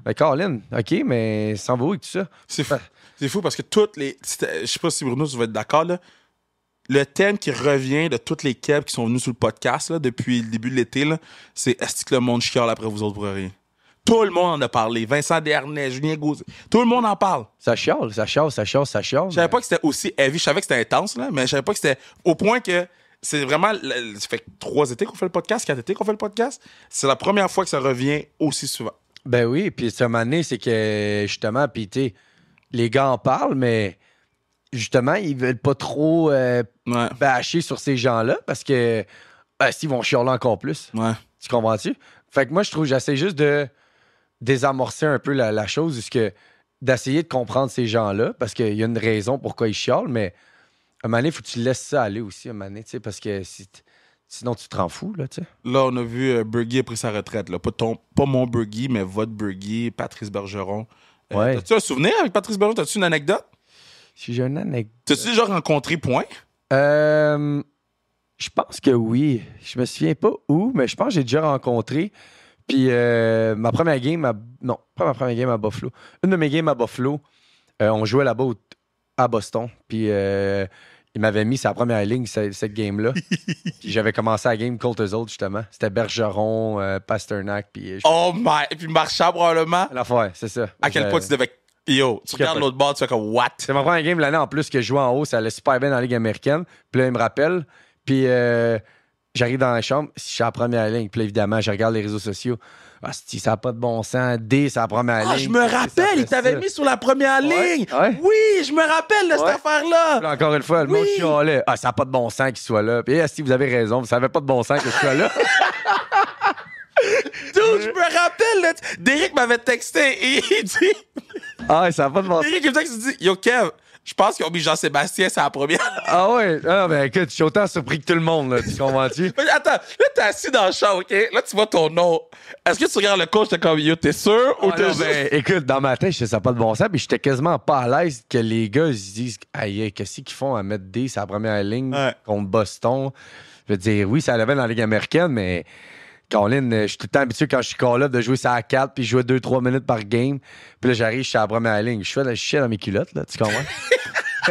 Ben, Colin, OK, mais s'en va où tout ça? C'est fou. C'est fou parce que toutes les. Je sais pas si Bruno, tu vas être d'accord, là le thème qui revient de toutes les kebs qui sont venus sur le podcast depuis le début de l'été, c'est Est-ce que le monde chiale après vous autres pour rien? Tout le monde en a parlé. Vincent Dernay, Julien Gouze Tout le monde en parle. Ça chiale, ça chiale, ça chiale, ça chiale. Je savais pas que c'était aussi heavy. Je savais que c'était intense, mais je savais pas que c'était au point que c'est vraiment. Ça fait trois étés qu'on fait le podcast, quatre étés qu'on fait le podcast. C'est la première fois que ça revient aussi souvent. Ben oui, puis cette année c'est que justement, puis tu les gars en parlent, mais justement, ils veulent pas trop euh, bâcher sur ces gens-là parce que ben, s'ils vont chialer encore plus. Tu comprends-tu? Fait que moi, je trouve, j'essaie juste de désamorcer un peu la, chose, d'essayer de comprendre ces gens-là parce qu'il y a une raison pourquoi ils chialent, mais à un moment faut que tu laisses ça aller aussi, à un parce que sinon tu te rends fou, là, Là, on a vu euh, après sa retraite, là. Pas, ton, pas mon Burgie, mais votre Burgie, Patrice Bergeron. Euh, tu un souvenir avec Patrice Bergeron? T'as-tu une anecdote? Si j'ai une anecdote. T'as-tu déjà rencontré Point? Euh, je pense que oui. Je me souviens pas où, mais je pense que j'ai déjà rencontré. Puis euh, ma première game à. Non, pas ma première game à Buffalo. Une de mes games à Buffalo, euh, on jouait là-bas à Boston. Puis il m'avait mis sa première ligne, cette, game-là. Puis j'avais commencé la game contre justement. C'était Bergeron, Pasternak, puis... Oh my! puis Marchand, probablement? La fois, c'est ça. À quel point tu devais Yo, tu regardes l'autre bord, tu fais comme what? C'est ma première game l'année en plus que je jouais en haut, ça allait super bien dans la Ligue américaine. Puis là, il me rappelle. Puis euh, j'arrive dans la chambre, je suis en première ligne. Puis là, évidemment, je regarde les réseaux sociaux. Ah, si ça n'a pas de bon sens. D, c'est la première ah, ligne. Je me rappelle, il t'avait mis sur la première ligne. Oui, je me rappelle de cette affaire-là. Encore une fois, le oui. Ah, ça n'a pas de bon sens qu'il soit là. Puis, eh, si vous avez raison, Ça n'avait pas de bon sens que je sois là. Dude, je me rappelle, là, Derek m'avait texté et il dit ah ça pas de bon sens. Il Yo, Kev, je pense qu'ils ont mis Jean-Sébastien, c'est la première. ah ouais? Ah, ben écoute, je suis autant surpris que tout le monde, là, tu comprends-tu? Attends, là, t'es assis dans le champ, OK? Là, tu vois ton nom. Est-ce que tu regardes le coach, de comme, yo, t'es sûr ou ah t'es non, écoute, dans ma tête, je sais ça pas de bon sens, puis j'étais quasiment pas à l'aise que les gars, ils disent, aïe, qu'est-ce qu'ils font à mettre D, sa première ligne contre Boston? Je veux dire, oui, ça l'avait dans la Ligue américaine, mais Colin, euh, je suis tout le temps habitué quand je suis call-up de jouer ça à 4 puis jouer 2-3 minutes par game. Puis là, j'arrive, je suis à la première ligne. Je suis la chier dans mes culottes, là, tu comprends?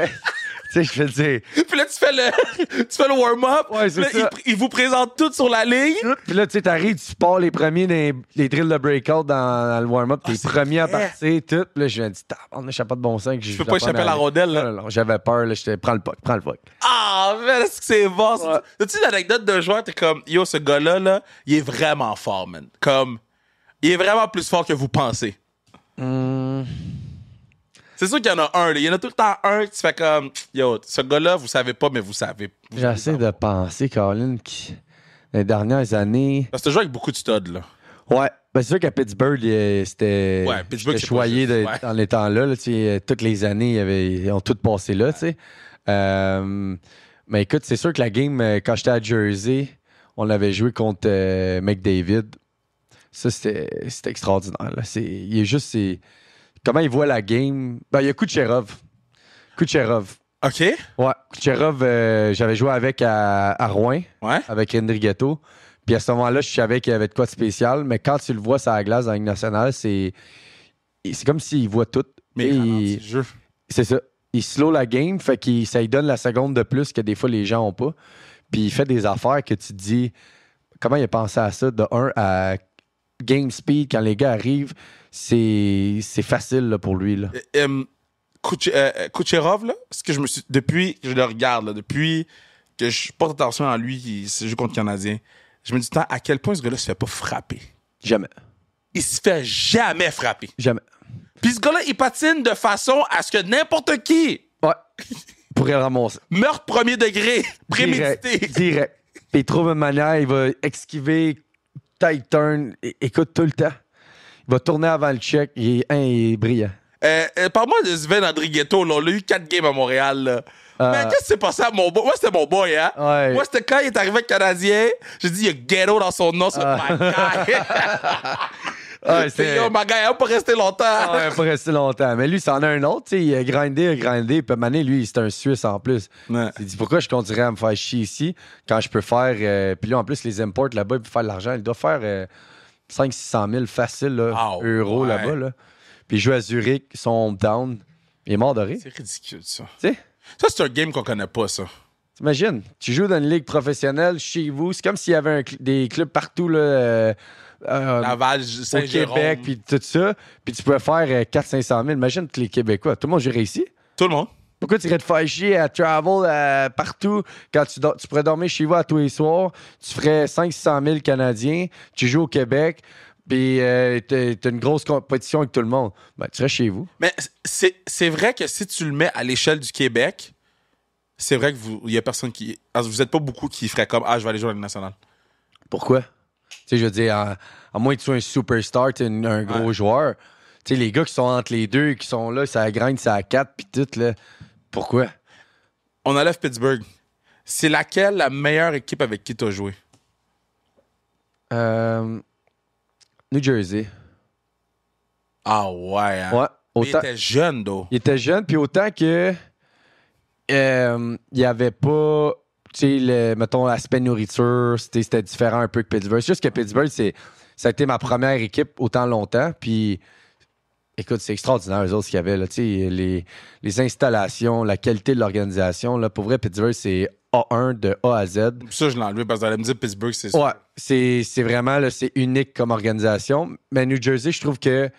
sais, je dire. Puis là, tu fais le, tu fais le warm-up. Ouais, c'est ça. Ils, il vous présentent tout sur la ligne. puis là, tu sais, t'arrives, tu pars les premiers les, les drills de breakout dans, dans le warm-up. Ah, t'es premier à partir, tout. Puis là, je de dire on n'échappe pas de bon sens. Que je peux pas échapper à la rondelle, là. j'avais peur, là. J'étais, prends le puck, prends le puck. Ah, mais est-ce que c'est bon? Tu sais, l'anecdote d'un joueur, t'es comme, yo, ce gars-là, là, il est vraiment fort, man. Comme, il est vraiment plus fort que vous pensez. Hmm. C'est sûr qu'il y en a un. Il y en a tout le temps un. qui fait comme, yo, ce gars-là, vous savez pas, mais vous savez. J'essaie de penser, Colin, que. les dernières années. Parce que tu avec beaucoup de studs, là. Ouais. Ben, c'est sûr qu'à Pittsburgh, c'était ouais, Pittsburgh, choyé dans les temps-là. Euh, toutes les années, ils ont toutes passé là. Euh, mais écoute, c'est sûr que la game, euh, quand j'étais à Jersey, on l'avait joué contre McDavid. Ça, c'était extraordinaire. Là. il est juste. c'est comment il voit la game. Ben, il y a Kucherov. Kucherov. OK. Ouais. Kucherov, euh, j'avais joué avec à, Rouen, ouais. avec Henry Ghetto. Puis à ce moment-là, je savais qu'il y avait de quoi de spécial. Mais quand tu le vois sur la glace dans la nationale, c'est, c'est comme s'il voit tout. Mais C'est ça. Il slow la game, fait qu'il ça lui donne la seconde de plus que des fois les gens ont pas. Puis il fait des affaires que tu te dis comment il a pensé à ça de 1 à game speed quand les gars arrivent c'est facile pour lui. Là. Euh, euh, Kucherov, euh, ce que je me suis, depuis que je le regarde, depuis que je porte attention à lui, il se joue contre le Canadien, je me dis tant à quel point ce gars-là se fait pas frapper. Jamais. Il se fait jamais frapper. Jamais. Puis ce gars-là, il patine de façon à ce que n'importe qui. Pourrait ramasser. Meurtre premier degré, prémédité. Direct. il trouve une manière, il va esquiver, tight turn, écoute tout le temps. Il va tourner avant le check. Il est, un, il est brillant. Euh, euh Parle-moi de Sven Andrighetto. Là. On a eu 4 games à Montréal. Ah. Mais qu'est-ce qui s'est passé à mon boy? Moi, c'était mon boy, hein? Moi, c'était quand il est arrivé Canadien. J'ai dit, il y a ghetto dans son nom. C'est my guy. c'est yo, ma guy, hein, pas rester longtemps. Ah, ouais, pas rester longtemps. Mais lui, c'en a un autre, tu sais. Il a grindé, il a grindé. Puis Mané, lui, c'est un Suisse en plus. Il dit pourquoi je continuerais à me faire chier ici quand je peux faire. Euh, puis là, en plus, les imports là-bas, il peut faire de l'argent. Il doit faire. Euh, 500-600 000 facile, euros là-bas. Là. Puis il joue à Zurich, son down. Il est mort de rire. C'est ridicule, ça. sais? Ça, c'est un game qu'on connaît pas, ça. T'imagines, tu joues dans une ligue professionnelle chez vous. C'est comme s'il y avait des clubs partout, là, euh, euh Laval, au Québec, puis tout ça. Puis tu pouvais faire 400-500 euh, 000. Imagine que les Québécois, tout le monde jouerait ici. Tout le monde. Pourquoi tu irais te faire à travel euh, partout quand tu, tu pourrais dormir chez vous à tous les soirs? Tu ferais 500 000 Canadiens, tu joues au Québec, puis euh, tu t'as une grosse compétition avec tout le monde. Ben, tu serais chez vous. Mais c'est vrai que si tu le mets à l'échelle du Québec, c'est vrai que vous y a personne qui. Ah, vous n'êtes pas beaucoup qui ferait comme Ah, je vais aller jouer à la nationale. Pourquoi? Tu sais, je veux dire, à, moins que tu sois un superstar, tu un gros joueur. Tu sais, les gars qui sont entre les deux, qui sont là, ça graine, ça à 4, puis tout, là. Pourquoi? On enlève Pittsburgh. C'est laquelle la meilleure équipe avec qui tu as joué? Euh, New Jersey. Ah ouais. Hein? Il était jeune, d'eau. Il était jeune, puis autant que. Euh, il n'y avait pas. Tu sais, mettons, l'aspect nourriture, c'était différent un peu que Pittsburgh. C'est juste que Pittsburgh, ça a été ma première équipe autant longtemps. Puis Écoute, c'est extraordinaire, eux autres, ce qu'il y avait. Là, les, les installations, la qualité de l'organisation. Là, pour vrai, Pittsburgh, c'est A1 de A à Z. Ça, je l'ai enlevé parce que vous me dire Pittsburgh, c'est Ouais, c'est, c'est vraiment c'est unique comme organisation. Mais New Jersey, je trouve que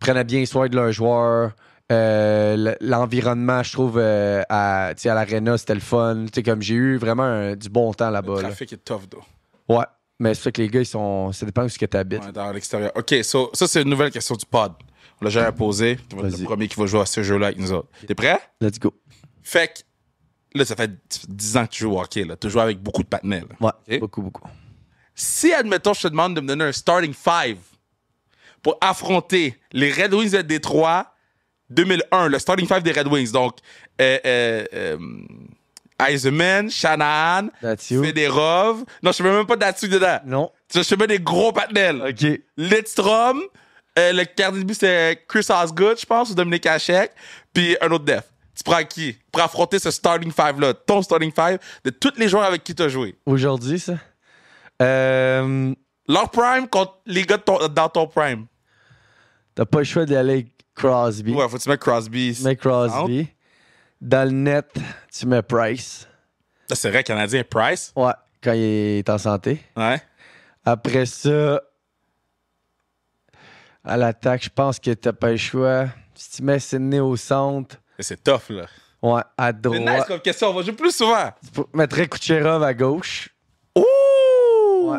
prenaient bien soin de leurs joueurs. Euh, l'environnement, je trouve, euh, à, à l'aréna, c'était le fun. comme j'ai eu vraiment du bon temps là-bas. Le trafic est tough, though. Ouais, mais c'est vrai que les gars, ils sont... ça dépend où tu habites. Ouais, dans l'extérieur. OK, ça, c'est une nouvelle question du pod. On l'a jamais posé. Tu vas le premier qui va jouer à ce jeu-là avec nous autres. T'es prêt? Let's go. Fait là, ça fait 10 ans que tu joues au hockey, là. Tu joues avec beaucoup de patinets. Ouais, beaucoup, beaucoup. Si, admettons, je te demande de me donner un starting five pour affronter les Red Wings de Détroit 2001, le starting five des Red Wings. Donc, euh, euh, euh Eisenman, Shanahan, Federov. Non, je ne même pas Datsu dedans. Non. Je mets des gros patnels. OK. Lidstrom, euh, le gardien de but, c'est Chris Osgood, je pense, ou Dominique Hachek. Puis un autre def. Tu prends qui pour affronter ce starting five-là, ton starting five, de tous les joueurs avec qui tu as joué? Aujourd'hui, ça? Euh... Leur prime contre les gars dans ton prime. T'as pas le choix d'aller avec Crosby. Ouais, faut que tu mets Crosby. Mets Crosby. Dans le net, tu mets Price. Ah, c'est vrai, Canadien, Price? Ouais, quand il est en santé. Ouais. Après ça, à l'attaque, je pense que t'as pas le choix. Si tu mets Sidney au centre. C'est tough, là. Ouais, à droite. C'est nice question, on va jouer plus souvent. Tu mettrais mettre Kucherov à gauche. Ouh! Ouais.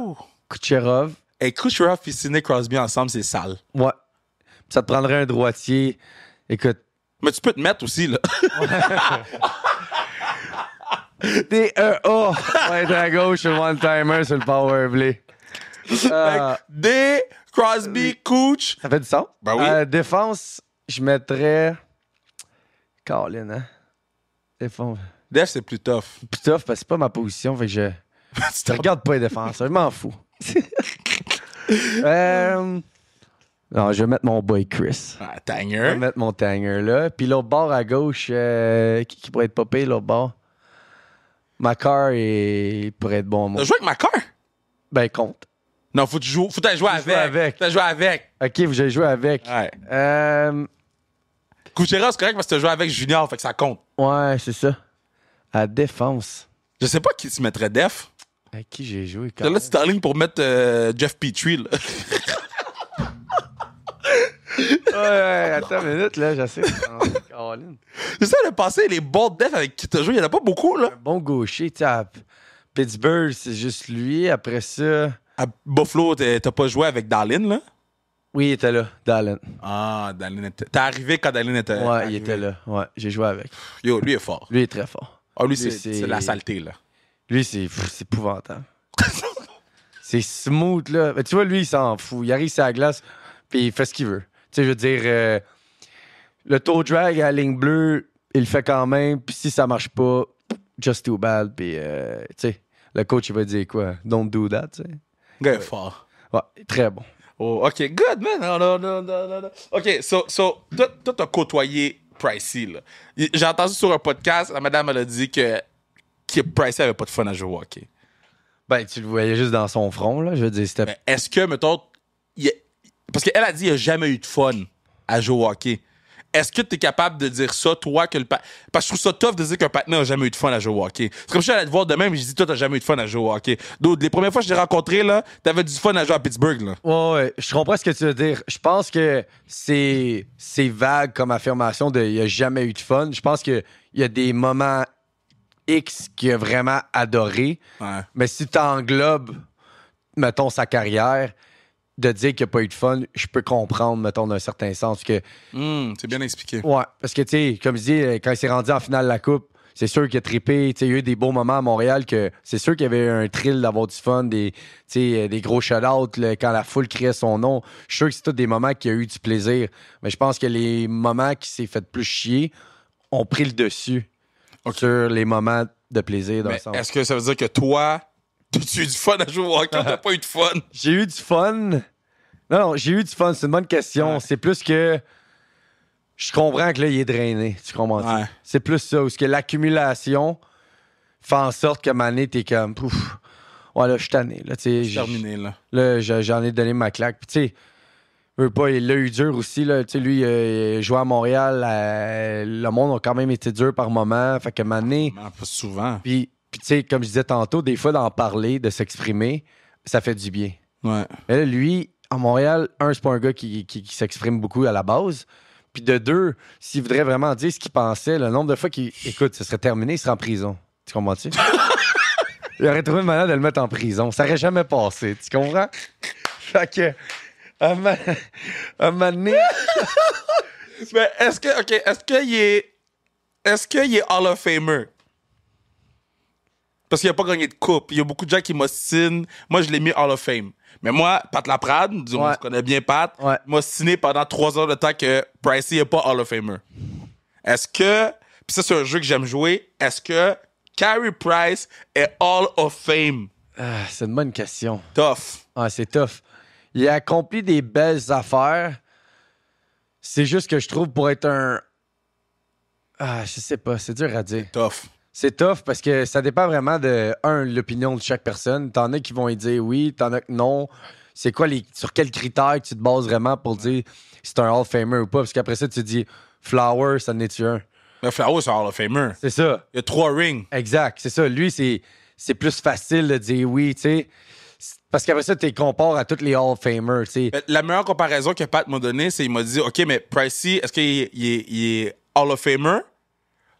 Kucherov. Et Kucherov et Sidney Crosby ensemble, c'est sale. Ouais. Ça te prendrait un droitier. Écoute. Mais tu peux te mettre aussi, là. D un e va être à gauche, le one-timer sur le power play. Crosby, euh, Cooch. Ça fait du sens. Ben oui. Euh, défense, je mettrais. Carlin. hein? Défense. Def, c'est plus tough. Plus tough parce que c'est pas ma position. Fait que je. je regarde pas les défenseurs. Je m'en fous. Euh, non, je vais mettre mon boy Chris. Ah, Tanger. Je vais mettre mon Tanger là. Puis l'autre bord à gauche, qui, pourrait être popé, l'autre bord? Macar est pourrait être bon. T'as joué avec Macar? Ben, compte. Non, faut Faut tu avec. Jouer avec. Faut jouer avec. OK, vous allez jouer avec. Ouais. Euh... c'est correct parce que tu as joué avec Junior, fait que ça compte. Ouais, c'est ça. À défense. Je sais pas qui se mettrait def. Avec qui j'ai joué quand Là, c'est en ligne pour mettre euh, Jeff Petrie, là. ouais, ouais, attends une minute, là, j'essaie. Tu sais, le passé, les bons def avec qui tu as joué, il y en a pas beaucoup, là. bon gaucher, tu sais, à Pittsburgh, c'est juste lui. Après ça... À Buffalo, t'as pas joué avec Darlin là? Oui, il était là, Darlin. Ah, Darlin, était. T'es arrivé quand Darlin était. Ouais, il était là. Ouais, j'ai joué avec. Yo, lui est fort. Lui est très fort. Ah, lui, c'est la saleté, là. Lui, c'est épouvantable. c'est smooth, là. Mais tu vois, lui, il s'en fout. Il arrive sur la glace, puis il fait ce qu'il veut. Tu sais, je veux dire, euh, le tour drag à la ligne bleue, il le fait quand même, puis si ça marche pas, just too bad, puis euh, tu sais, le coach, il va dire quoi? Don't do that, tu sais. Good. Fort. très bon. Oh, OK, good, man. OK, so, so toi, t'as côtoyé Pricey, J'ai entendu sur un podcast, la madame, elle a dit que, Pricey avait pas de fun à jouer au hockey. Ben, tu le voyais juste dans son front, là. Je veux dire, c'était... est-ce que, mettons, parce qu'elle a dit qu'il n'y a jamais eu de fun à jouer au hockey. Est-ce que tu es capable de dire ça, toi, que le Parce que je trouve ça tough de dire qu'un patin n'a jamais eu de fun à jouer au hockey. C'est comme si j'allais te voir demain, mais je dis, toi, t'as jamais eu de fun à jouer au hockey. D'autres, les premières fois que je t'ai rencontré, là, t'avais du fun à jouer à Pittsburgh, là. Ouais, ouais, je comprends ce que tu veux dire. Je pense que c'est, c'est vague comme affirmation de il a jamais eu de fun. Je pense qu'il y a des moments X qu'il a vraiment adoré. Ouais. Mais si tu englobes, mettons, sa carrière, de dire qu'il n'y a pas eu de fun, je peux comprendre, mettons, d'un certain sens. que hmm, C'est bien expliqué. Ouais, parce que, tu sais, comme je dis, euh, quand il s'est rendu en finale de la Coupe, c'est sûr qu'il a trippé. Il y a eu des beaux moments à Montréal que c'est sûr qu'il y avait un thrill d'avoir du fun, des, euh, des gros shout-outs quand la foule criait son nom. Je suis sûr que c'est tous des moments qu'il a eu du plaisir. Mais je pense que les moments qui s'est fait plus chier ont pris le dessus sur les moments de plaisir. Dans sens. Est-ce que ça veut dire que toi, T'as-tu eu du fun à jouer au hockey t'as pas eu de fun? J'ai eu du fun. Non, non, j'ai eu du fun. C'est une bonne question. C'est plus que. Je comprends que là, il est drainé. Tu comprends? C'est plus ça. Ou ce que l'accumulation fait en sorte que Mané, t'es comme. Ouais, là, je suis tanné. Là, j'ai, terminé, là. Là, j'en ai donné ma claque. Puis, tu sais, veux pas, il l'a eu dur aussi. Là. sais, lui, euh, il jouait à Montréal. Euh, le monde a quand même été dur par moment. Fait que Mané. Pas souvent. Puis, tu sais, comme je disais tantôt, des fois, d'en parler, de s'exprimer, ça fait du bien. Ouais. Mais lui, en Montréal, un, c'est pas un gars qui, s'exprime beaucoup à la base. Puis de deux, s'il voudrait vraiment dire ce qu'il pensait, le nombre de fois qu'il écoute, ce serait terminé, il serait en prison. Tu comprends-tu? il aurait trouvé une manière de le mettre en prison. Ça aurait jamais passé. Tu comprends? Fait que. un, un Mais est-ce que. OK, est-ce qu'il est. Est-ce qu'il est Hall of Famer? parce qu'il n'a pas gagné de coupe. Il y a beaucoup de gens qui m'ostinent. Moi, je l'ai mis Hall of Fame. Mais moi, Pat Laprade, disons, ouais. se bien Pat, m'a signé pendant trois heures de temps que Pricey n'est pas Hall of Famer. Est-ce que, puis ça, c'est un jeu que j'aime jouer, est-ce que Carey Price est Hall of Fame? Ah, c'est une bonne question. Tough. Ah, c'est tough. Il a accompli des belles affaires. C'est juste que je trouve pour être un. Ah, je sais pas, c'est dur à dire. Tough. C'est tough parce que ça dépend vraiment de, un, l'opinion de chaque personne. T'en as qui vont dire oui, t'en as que non. C'est quoi les. Sur quels critères tu te bases vraiment pour dire si c'est un Hall of Famer ou pas? Parce qu'après ça, tu dis Flower, ça n'est est-tu un? Flower, c'est un Hall of Famer. C'est ça. Il y a trois rings. Exact, c'est ça. Lui, c'est, c'est plus facile de dire oui, tu sais. Parce qu'après ça, tu compares à tous les Hall of Famer, tu sais. La meilleure comparaison que Pat m'a donnée, c'est qu'il m'a dit OK, mais Pricey, est-ce qu'il il est Hall of Famer?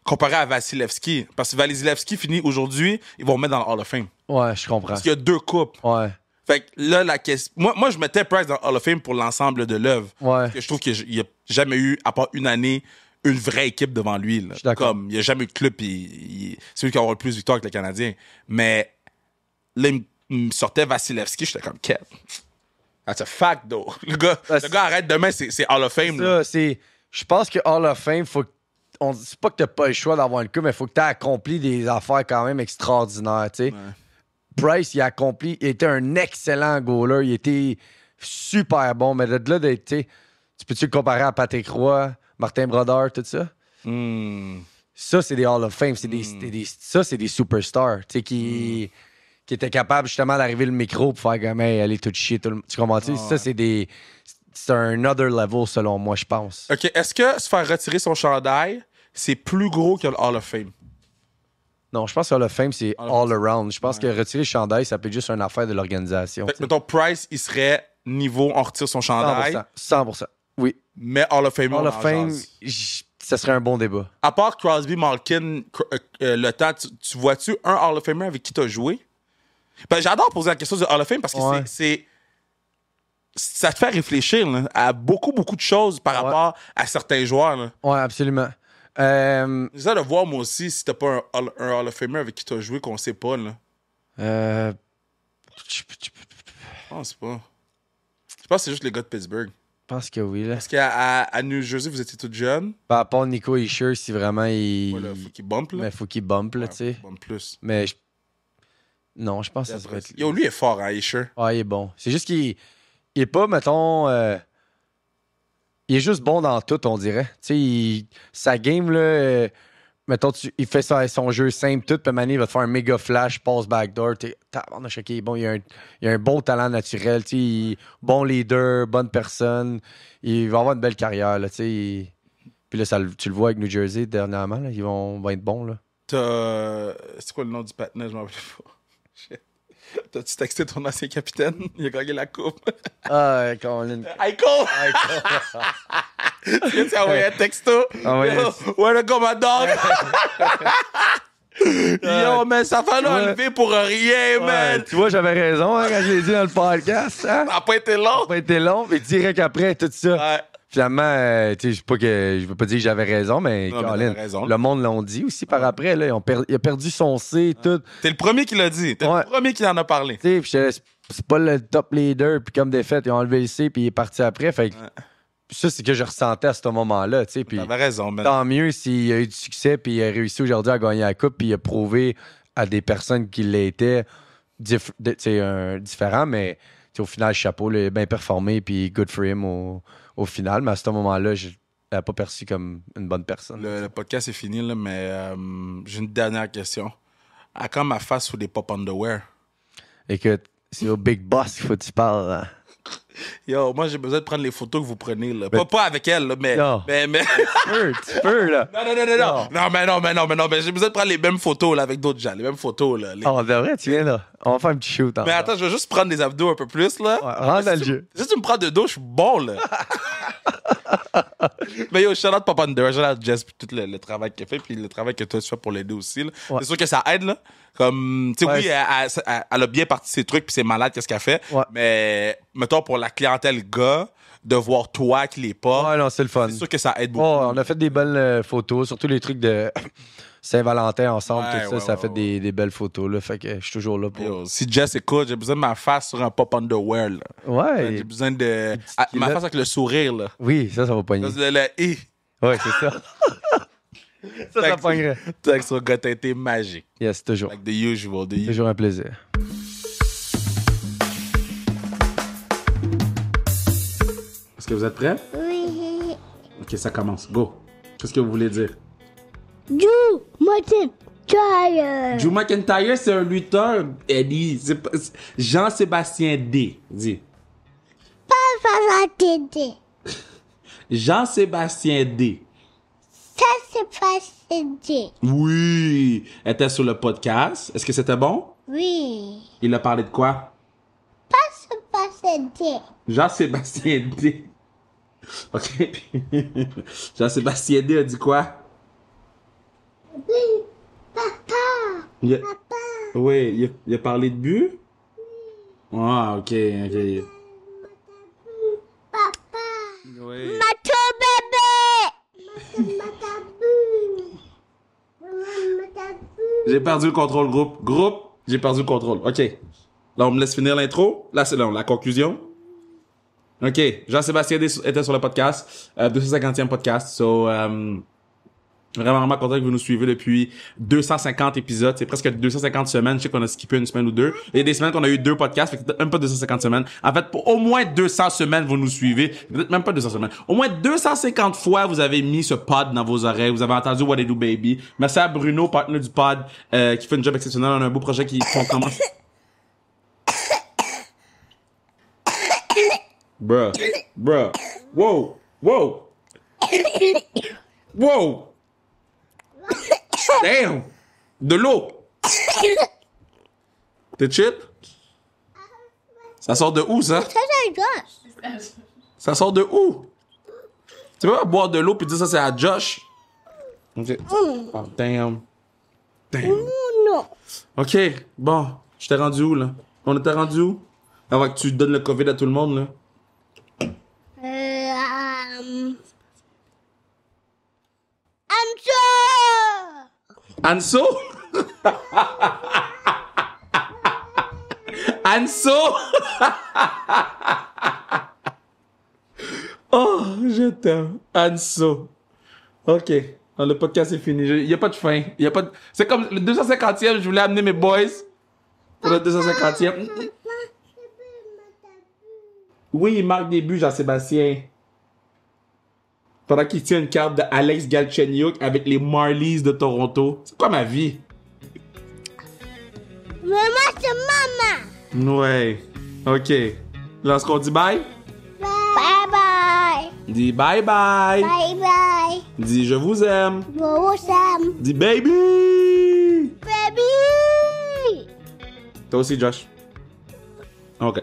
comparé à Vasilevski. Parce que Vasilevski finit aujourd'hui, ils vont le mettre dans le Hall of Fame. Ouais, je comprends. Parce qu'il y a deux coupes. Ouais. Fait que là, la question. Moi, moi, je mettais Price dans Hall of Fame pour l'ensemble de l'œuvre. Ouais. Parce que Je trouve qu'il n'y a jamais eu, à part une année, une vraie équipe devant lui. Là. Je Comme, il n'y a jamais eu de club, puis c'est lui qui a avoir le plus de victoires que les Canadiens. Mais là, il me sortait Vasilevski, j'étais comme, quest That's a fact, though. Le gars, le gars arrête demain, c'est Hall of Fame. Ça, c'est. Je pense que Hall of Fame, faut que c'est pas que t'as pas le choix d'avoir le coup, mais faut que tu accompli des affaires quand même extraordinaires. Ouais. Price, il a accompli, il était un excellent goaler, il était super bon, mais de là d'être, tu peux-tu le comparer à Patrick Roy, Martin Brodeur, tout ça? Hmm. Ça, c'est des Hall of Fame, c'est des, hmm. des, ça, c'est des superstars, hmm. qui. étaient qui étaient capable justement d'arriver le micro pour faire gamin aller tout chier tout tu comprends ah ça c'est des c'est un autre level selon moi, je pense. OK, est-ce que se faire retirer son chandail, c'est plus gros que le Hall of Fame? Non, je pense que le Hall of Fame, c'est all, around. Je pense que retirer le chandail, ça peut être juste une affaire de l'organisation. Mais ton Price, il serait niveau, on retire son chandail. 100%. oui. Mais Hall of Fame, Hall of Fame, ça serait un bon débat. À part Crosby, Malkin, euh, euh, le temps, tu, vois-tu un Hall of Famer avec qui tu as joué? Ben, J'adore poser la question du Hall of Fame parce que c'est ça te fait réfléchir à beaucoup, beaucoup de choses par rapport à certains joueurs. Oui, Ouais, absolument. Euh... C'est de voir, moi aussi, si t'as pas un, Hall of Famer avec qui t'as joué qu'on sait pas. Là. Euh, je pense pas. Je pense que c'est juste les gars de Pittsburgh. Je pense que oui. Là. Parce qu'à New Jersey, vous étiez tout jeunes. Par bah, rapport à Nico Isher, si vraiment il. Voilà, faut qu'il bump. Là. Mais faut qu'il bump, là, tu sais. Bump plus. Mais non, je pense que ça devrait Être... Yo, lui est fort, hein, Isher. Ah, il est bon. C'est juste qu'il il est pas, mettons. Euh, il est juste bon dans tout, on dirait. sais, sa game, là. Euh, mettons, il fait son jeu simple, tout, puis il va te faire un méga flash, passe backdoor, on a choqué, bon, il a, un, il a un bon talent naturel, sais, bon leader, bonne personne, il va avoir une belle carrière, là, puis là, ça, tu le vois avec New Jersey dernièrement, là, ils vont, être bons, là. C'est quoi le nom du patinage, je m'en rappelle pas. T'as-tu texté ton ancien capitaine? Il a gagné la coupe. Ah, Colin. Hey, Cole! tu as envoyé un texto? Ah, Ouais, le commandant! Yo, mais ça fait l'enlever pour rien, man! Tu vois, j'avais raison hein, quand je l'ai dit dans le podcast. Hein? Ça n'a pas été long. Ça n'a pas été long, mais direct après, tout ça. Ouais finalement, euh, je ne que je veux pas dire que j'avais raison, mais, le monde l'a dit aussi par après. Là, il a perdu son C, tout. T'es le premier qui l'a dit. T'es le premier qui en a parlé. c'est- pas le top leader, puis comme défaite, ils ont enlevé le C, puis il est parti après. Fait ça, c'est ce que je ressentais à ce moment-là, raison, tant mieux s'il a eu du succès, puis il a réussi aujourd'hui à gagner la Coupe, puis il a prouvé à des personnes qu'il était différent. mais au final, chapeau, il a bien performé, puis good for him au final. Mais à ce moment-là, je l'ai pas perçu comme une bonne personne. Le, podcast est fini, là, mais euh, j'ai une dernière question. À quand ma face sous des pop underwear? Écoute, c'est au Big Boss qu'il faut que tu parles. Hein. Yo, moi j'ai besoin de prendre les photos que vous prenez là. Ben pas, avec elle, mais, mais, tu peux, là. Non, non, non, non, non. mais non, mais non, mais non, mais j'ai besoin de prendre les mêmes photos là avec d'autres gens, les mêmes photos là. Ah, oh, de vrai, tu viens là. On va faire un petit shoot. Hein. mais attends, je vais juste prendre des abdos un peu plus là. Si tu me prends de dos, je suis bon là. Mais yo, shout out Papa Under, shout out Jess, puis tout le, travail qu'elle fait, puis le travail que toi tu fais pour l'aider aussi. là. C'est sûr que ça aide, là. Comme, tu sais, oui, elle, a bien parti ses trucs, puis c'est malade, qu'est-ce qu'elle fait. Mais, mettons, pour la clientèle gars, de voir toi qui l'es pas, c'est le fun. c'est sûr que ça aide beaucoup. on a fait des belles euh, photos, surtout les trucs de. Saint-Valentin ensemble, tout ça, ça fait des, des, belles photos. Là, fait que je suis toujours là pour. si Jess écoute, j'ai besoin de ma face sur un pop underwear. Là. Ouais. J'ai besoin de. Ah, ma face avec le sourire. Là. Oui, ça, ça va pogner. Le, le I. Ouais, c'est ça. ça, ça pognerait. Toi, avec son gars, été magique. Yes, toujours. Like the usual. The usual. Toujours un plaisir. Est-ce que vous êtes prêts? Oui. Ok, ça commence. Go. Qu'est-ce que vous voulez dire? Drew McIntyre. Drew McIntyre, c'est un lutteur. Elle Jean-Sébastien D. Dit. Pas D. Jean-Sébastien D. Jean-Sébastien D. Oui. était sur le podcast. Est-ce que c'était bon? Oui. Il a parlé de quoi? Jean-Sébastien D. Jean-Sébastien D. OK. Jean-Sébastien D a dit quoi? papa. Papa. Oui, il a, parlé de but? Ah, ok, ok. Papa. Oui. bébé. J'ai perdu le contrôle, groupe. Groupe, j'ai perdu le contrôle. OK. Là, on me laisse finir l'intro. Là, c'est là, la conclusion. OK. Jean-Sébastien était sur le podcast. Euh, 250e podcast. So, euh, je Vraiment, vraiment content que vous nous suivez depuis 250 épisodes. C'est presque 250 semaines. Je sais qu'on a skippé une semaine ou deux. Il y a des semaines qu'on a eu deux podcasts. un que peut même pas 250 semaines. En fait, pour au moins 200 semaines, vous nous suivez. Peut-être même pas 200 semaines. Au moins 250 fois, vous avez mis ce pod dans vos oreilles. Vous avez entendu What they Do Baby. Merci à Bruno, partenaire du pod, euh, qui fait un job exceptionnel. On a un beau projet qui commence. Bruh. Bruh. Wow. Wow. Wow. Damn! De l'eau! T'es chill? Ça sort de où, ça? Ça sort de où? Tu peux pas boire de l'eau puis dire ça, c'est à Josh? On Oh, mm. ah, damn. Damn. non. OK, bon. Je t'ai rendu où, là? On était rendu où? Avant que tu donnes le COVID à tout le monde, là? Euh, um... I'm so... Anso, so, oh, je t'aime. Anso. ok. le podcast est fini. Il n'y a pas de fin. Y a pas C'est comme le 250e, je voulais amener mes boys pour le 250e. Oui, il marque des buts, Jean-Sébastien pendant qu'il tient une carte de Alex Galchenyuk avec les Marlies de Toronto. C'est quoi ma vie? Maman, c'est maman! Ouais. OK. Lorsqu'on dit bye? Bye bye! Dis bye bye! Bye bye! Dis je vous aime! Je vous aime! Dis baby! Baby! Toi aussi, Josh. OK.